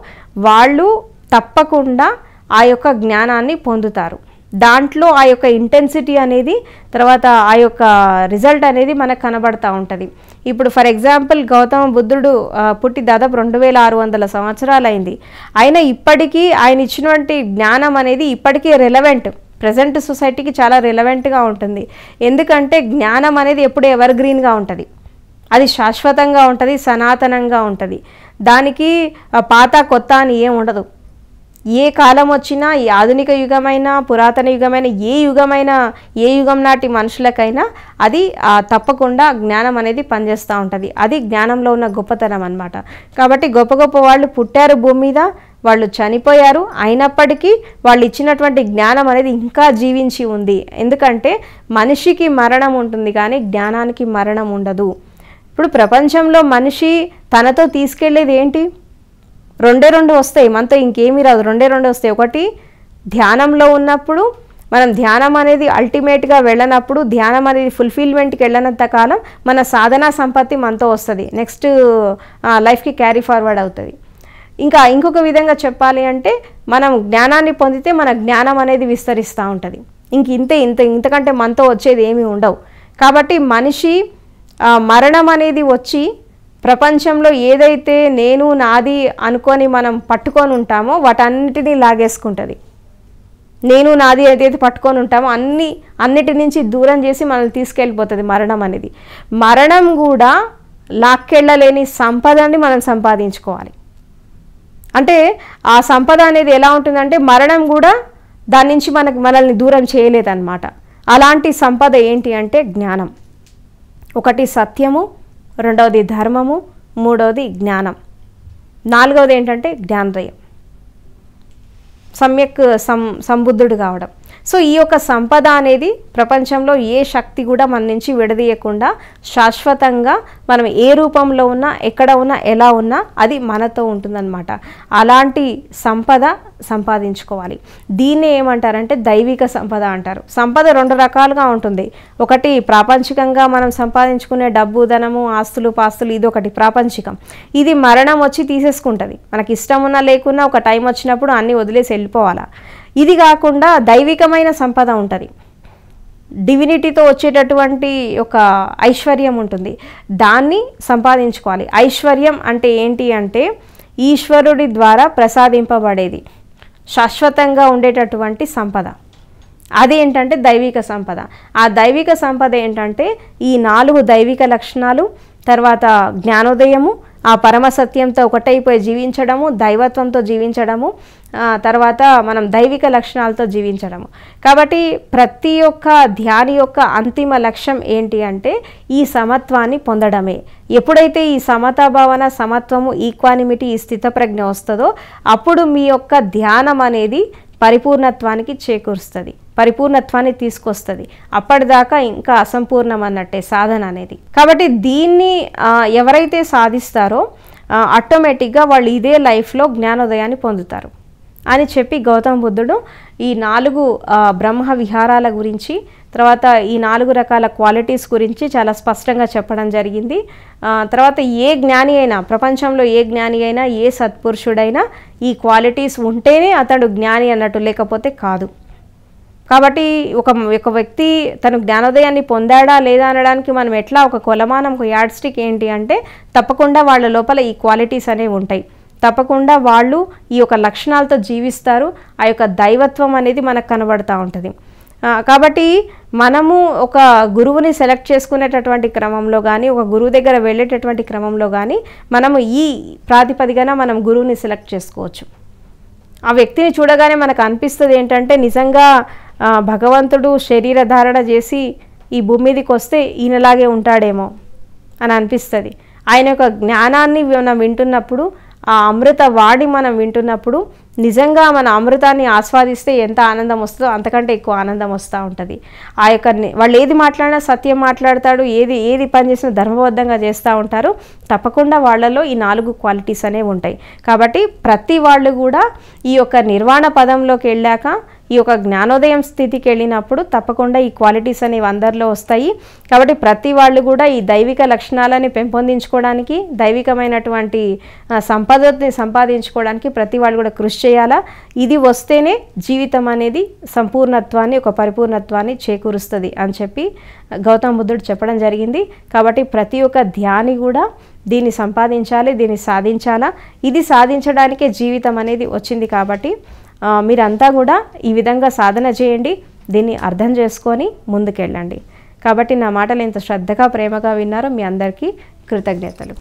వాళ్ళు తప్పకుండా ఆ యొక్క జ్ఞానాన్ని పొందుతారు దాంట్లో ఆ యొక్క ఇంటెన్సిటీ అనేది తర్వాత ఆ యొక్క రిజల్ట్ అనేది మనకు కనబడతా ఉంటుంది ఇప్పుడు ఫర్ ఎగ్జాంపుల్ గౌతమ బుద్ధుడు పుట్టి దాదాపు రెండు వేల ఆరు వందల సంవత్సరాలు అయింది అయినా ఇప్పటికీ ఆయన ఇచ్చినటువంటి జ్ఞానం అనేది ఇప్పటికీ రిలవెంట్ ప్రజెంట్ సొసైటీకి చాలా రిలవెంట్గా ఉంటుంది ఎందుకంటే జ్ఞానం అనేది ఎప్పుడు ఎవర్ గ్రీన్గా ఉంటుంది అది శాశ్వతంగా ఉంటుంది సనాతనంగా ఉంటుంది దానికి పాత కొత్త అని ఏం ఉండదు ఏ కాలం వచ్చినా ఈ ఆధునిక యుగమైన పురాతన యుగమైన ఏ యుగమైన ఏ యుగం నాటి మనుషులకైనా అది తప్పకుండా జ్ఞానం అనేది పనిచేస్తూ ఉంటుంది అది జ్ఞానంలో ఉన్న గొప్పతనం అనమాట కాబట్టి గొప్ప గొప్ప వాళ్ళు పుట్టారు భూమి మీద వాళ్ళు చనిపోయారు అయినప్పటికీ వాళ్ళు ఇచ్చినటువంటి జ్ఞానం అనేది ఇంకా జీవించి ఉంది ఎందుకంటే మనిషికి మరణం ఉంటుంది కానీ జ్ఞానానికి మరణం ఉండదు ఇప్పుడు ప్రపంచంలో మనిషి తనతో తీసుకెళ్లేది ఏంటి రెండే రెండు వస్తాయి మనతో ఇంకేమీ రాదు రెండే రెండు వస్తాయి ఒకటి ధ్యానంలో ఉన్నప్పుడు మనం ధ్యానం అనేది అల్టిమేట్గా వెళ్ళనప్పుడు ధ్యానం అనేది ఫుల్ఫిల్మెంట్కి వెళ్ళనంత కాలం మన సాధనా సంపత్తి మనతో వస్తుంది నెక్స్ట్ లైఫ్కి క్యారీ ఫార్వర్డ్ అవుతుంది ఇంకా ఇంకొక విధంగా చెప్పాలి అంటే మనం జ్ఞానాన్ని పొందితే మన జ్ఞానం అనేది విస్తరిస్తూ ఉంటుంది ఇంక ఇంతే ఇంత ఇంతకంటే మనతో వచ్చేది ఏమీ ఉండవు కాబట్టి మనిషి మరణం అనేది వచ్చి ప్రపంచంలో ఏదైతే నేను నాది అనుకొని మనం పట్టుకొని ఉంటామో వాటన్నిటినీ లాగేసుకుంటుంది నేను నాది ఏదైతే పట్టుకొని ఉంటామో అన్ని అన్నిటి నుంచి దూరం చేసి మనల్ని తీసుకెళ్ళిపోతుంది మరణం అనేది మరణం కూడా లాక్కెళ్ళలేని సంపదని మనం సంపాదించుకోవాలి అంటే ఆ సంపద అనేది ఎలా ఉంటుందంటే మరణం కూడా దాని నుంచి మనకు మనల్ని దూరం చేయలేదన్నమాట అలాంటి సంపద ఏంటి అంటే జ్ఞానం ఒకటి సత్యము రెండవది ధర్మము మూడవది జ్ఞానం నాలుగవది ఏంటంటే జ్ఞానోదయం సమ్యక్ సం సంబుద్ధుడు కావడం సో ఈ యొక్క సంపద అనేది ప్రపంచంలో ఏ శక్తి కూడా మన నుంచి విడదీయకుండా శాశ్వతంగా మనం ఏ రూపంలో ఉన్నా ఎక్కడ ఉన్నా ఎలా ఉన్నా అది మనతో ఉంటుందన్నమాట అలాంటి సంపద సంపాదించుకోవాలి దీన్ని ఏమంటారంటే దైవిక సంపద అంటారు సంపద రెండు రకాలుగా ఉంటుంది ఒకటి ప్రాపంచికంగా మనం సంపాదించుకునే డబ్బు ధనము ఆస్తులు పాస్తులు ఇది ఒకటి ప్రాపంచికం ఇది మరణం వచ్చి తీసేసుకుంటుంది మనకి ఇష్టం ఉన్నా లేకున్నా ఒక టైం వచ్చినప్పుడు అన్నీ వదిలేసి వెళ్ళిపోవాలా ఇది కాకుండా దైవికమైన సంపద ఉంటుంది డివినిటీతో వచ్చేటటువంటి ఒక ఐశ్వర్యం ఉంటుంది దాన్ని సంపాదించుకోవాలి ఐశ్వర్యం అంటే ఏంటి అంటే ఈశ్వరుడి ద్వారా ప్రసాదింపబడేది శాశ్వతంగా ఉండేటటువంటి సంపద అది ఏంటంటే దైవిక సంపద ఆ దైవిక సంపద ఏంటంటే ఈ నాలుగు దైవిక లక్షణాలు తర్వాత జ్ఞానోదయము ఆ పరమసత్యంతో ఒకటైపోయి జీవించడము దైవత్వంతో జీవించడము తర్వాత మనం దైవిక లక్షణాలతో జీవించడము కాబట్టి ప్రతి ఒక్క ధ్యాని యొక్క అంతిమ లక్ష్యం ఏంటి అంటే ఈ సమత్వాన్ని పొందడమే ఎప్పుడైతే ఈ సమతా భావన సమత్వము ఈక్వానిమిటీ ఈ స్థితప్రజ్ఞ వస్తుందో అప్పుడు మీ యొక్క ధ్యానం అనేది పరిపూర్ణత్వానికి చేకూరుస్తుంది పరిపూర్ణత్వాన్ని తీసుకొస్తుంది అప్పటిదాకా ఇంకా అసంపూర్ణం అన్నట్టే సాధన అనేది కాబట్టి దీన్ని ఎవరైతే సాధిస్తారో ఆటోమేటిక్గా వాళ్ళు ఇదే లైఫ్లో జ్ఞానోదయాన్ని పొందుతారు అని చెప్పి గౌతమ బుద్ధుడు ఈ నాలుగు బ్రహ్మ విహారాల గురించి తర్వాత ఈ నాలుగు రకాల క్వాలిటీస్ గురించి చాలా స్పష్టంగా చెప్పడం జరిగింది తర్వాత ఏ జ్ఞాని అయినా ప్రపంచంలో ఏ జ్ఞాని అయినా ఏ సత్పురుషుడైనా ఈ క్వాలిటీస్ ఉంటేనే అతడు జ్ఞాని అన్నట్టు లేకపోతే కాదు కాబట్టి ఒక ఒక వ్యక్తి తను జ్ఞానోదయాన్ని పొందాడా లేదా అనడానికి మనం ఎట్లా ఒక కొలమానం ఒక యాడ్ స్టిక్ ఏంటి అంటే తప్పకుండా వాళ్ళ లోపల ఈ క్వాలిటీస్ అనేవి ఉంటాయి తప్పకుండా వాళ్ళు ఈ యొక్క లక్షణాలతో జీవిస్తారు ఆ యొక్క దైవత్వం అనేది మనకు కనబడుతూ ఉంటుంది కాబట్టి మనము ఒక గురువుని సెలెక్ట్ చేసుకునేటటువంటి క్రమంలో కానీ ఒక గురువు దగ్గర వెళ్ళేటటువంటి క్రమంలో కానీ మనము ఈ ప్రాతిపదికన మనం గురువుని సెలెక్ట్ చేసుకోవచ్చు ఆ వ్యక్తిని చూడగానే మనకు అనిపిస్తుంది ఏంటంటే నిజంగా భగవంతుడు శరీర ధారణ చేసి ఈ భూమి మీదకి వస్తే ఈయనలాగే ఉంటాడేమో అని అనిపిస్తుంది ఆయన యొక్క జ్ఞానాన్ని మనం వింటున్నప్పుడు ఆ అమృత వాడి మనం వింటున్నప్పుడు నిజంగా మన అమృతాన్ని ఆస్వాదిస్తే ఎంత ఆనందం వస్తుందో అంతకంటే ఎక్కువ ఆనందం వస్తూ ఉంటుంది ఆ యొక్క వాళ్ళు ఏది మాట్లాడినా సత్యం మాట్లాడతాడు ఏది ఏది పని చేసినా ధర్మబద్ధంగా చేస్తూ ఉంటారు తప్పకుండా వాళ్ళలో ఈ నాలుగు క్వాలిటీస్ అనేవి ఉంటాయి కాబట్టి ప్రతి వాళ్ళు కూడా ఈ యొక్క నిర్వాణ పదంలోకి వెళ్ళాక ఈ యొక్క జ్ఞానోదయం స్థితికి వెళ్ళినప్పుడు తప్పకుండా ఈ క్వాలిటీస్ అనేవి అందరిలో వస్తాయి కాబట్టి ప్రతి వాళ్ళు కూడా ఈ దైవిక లక్షణాలని పెంపొందించుకోవడానికి దైవికమైనటువంటి సంపదని సంపాదించుకోవడానికి ప్రతి వాళ్ళు కూడా కృషి చేయాలా ఇది వస్తేనే జీవితం అనేది సంపూర్ణత్వాన్ని ఒక పరిపూర్ణత్వాన్ని చేకూరుస్తుంది అని చెప్పి గౌతమ్ బుద్ధుడు చెప్పడం జరిగింది కాబట్టి ప్రతి ఒక్క ధ్యాని కూడా దీన్ని సంపాదించాలి దీన్ని సాధించాలా ఇది సాధించడానికే జీవితం అనేది వచ్చింది కాబట్టి మీరంతా కూడా ఈ విధంగా సాధన చేయండి దీన్ని అర్థం చేసుకొని ముందుకెళ్ళండి కాబట్టి నా మాటలు ఇంత శ్రద్ధగా ప్రేమగా విన్నారో మీ అందరికీ కృతజ్ఞతలు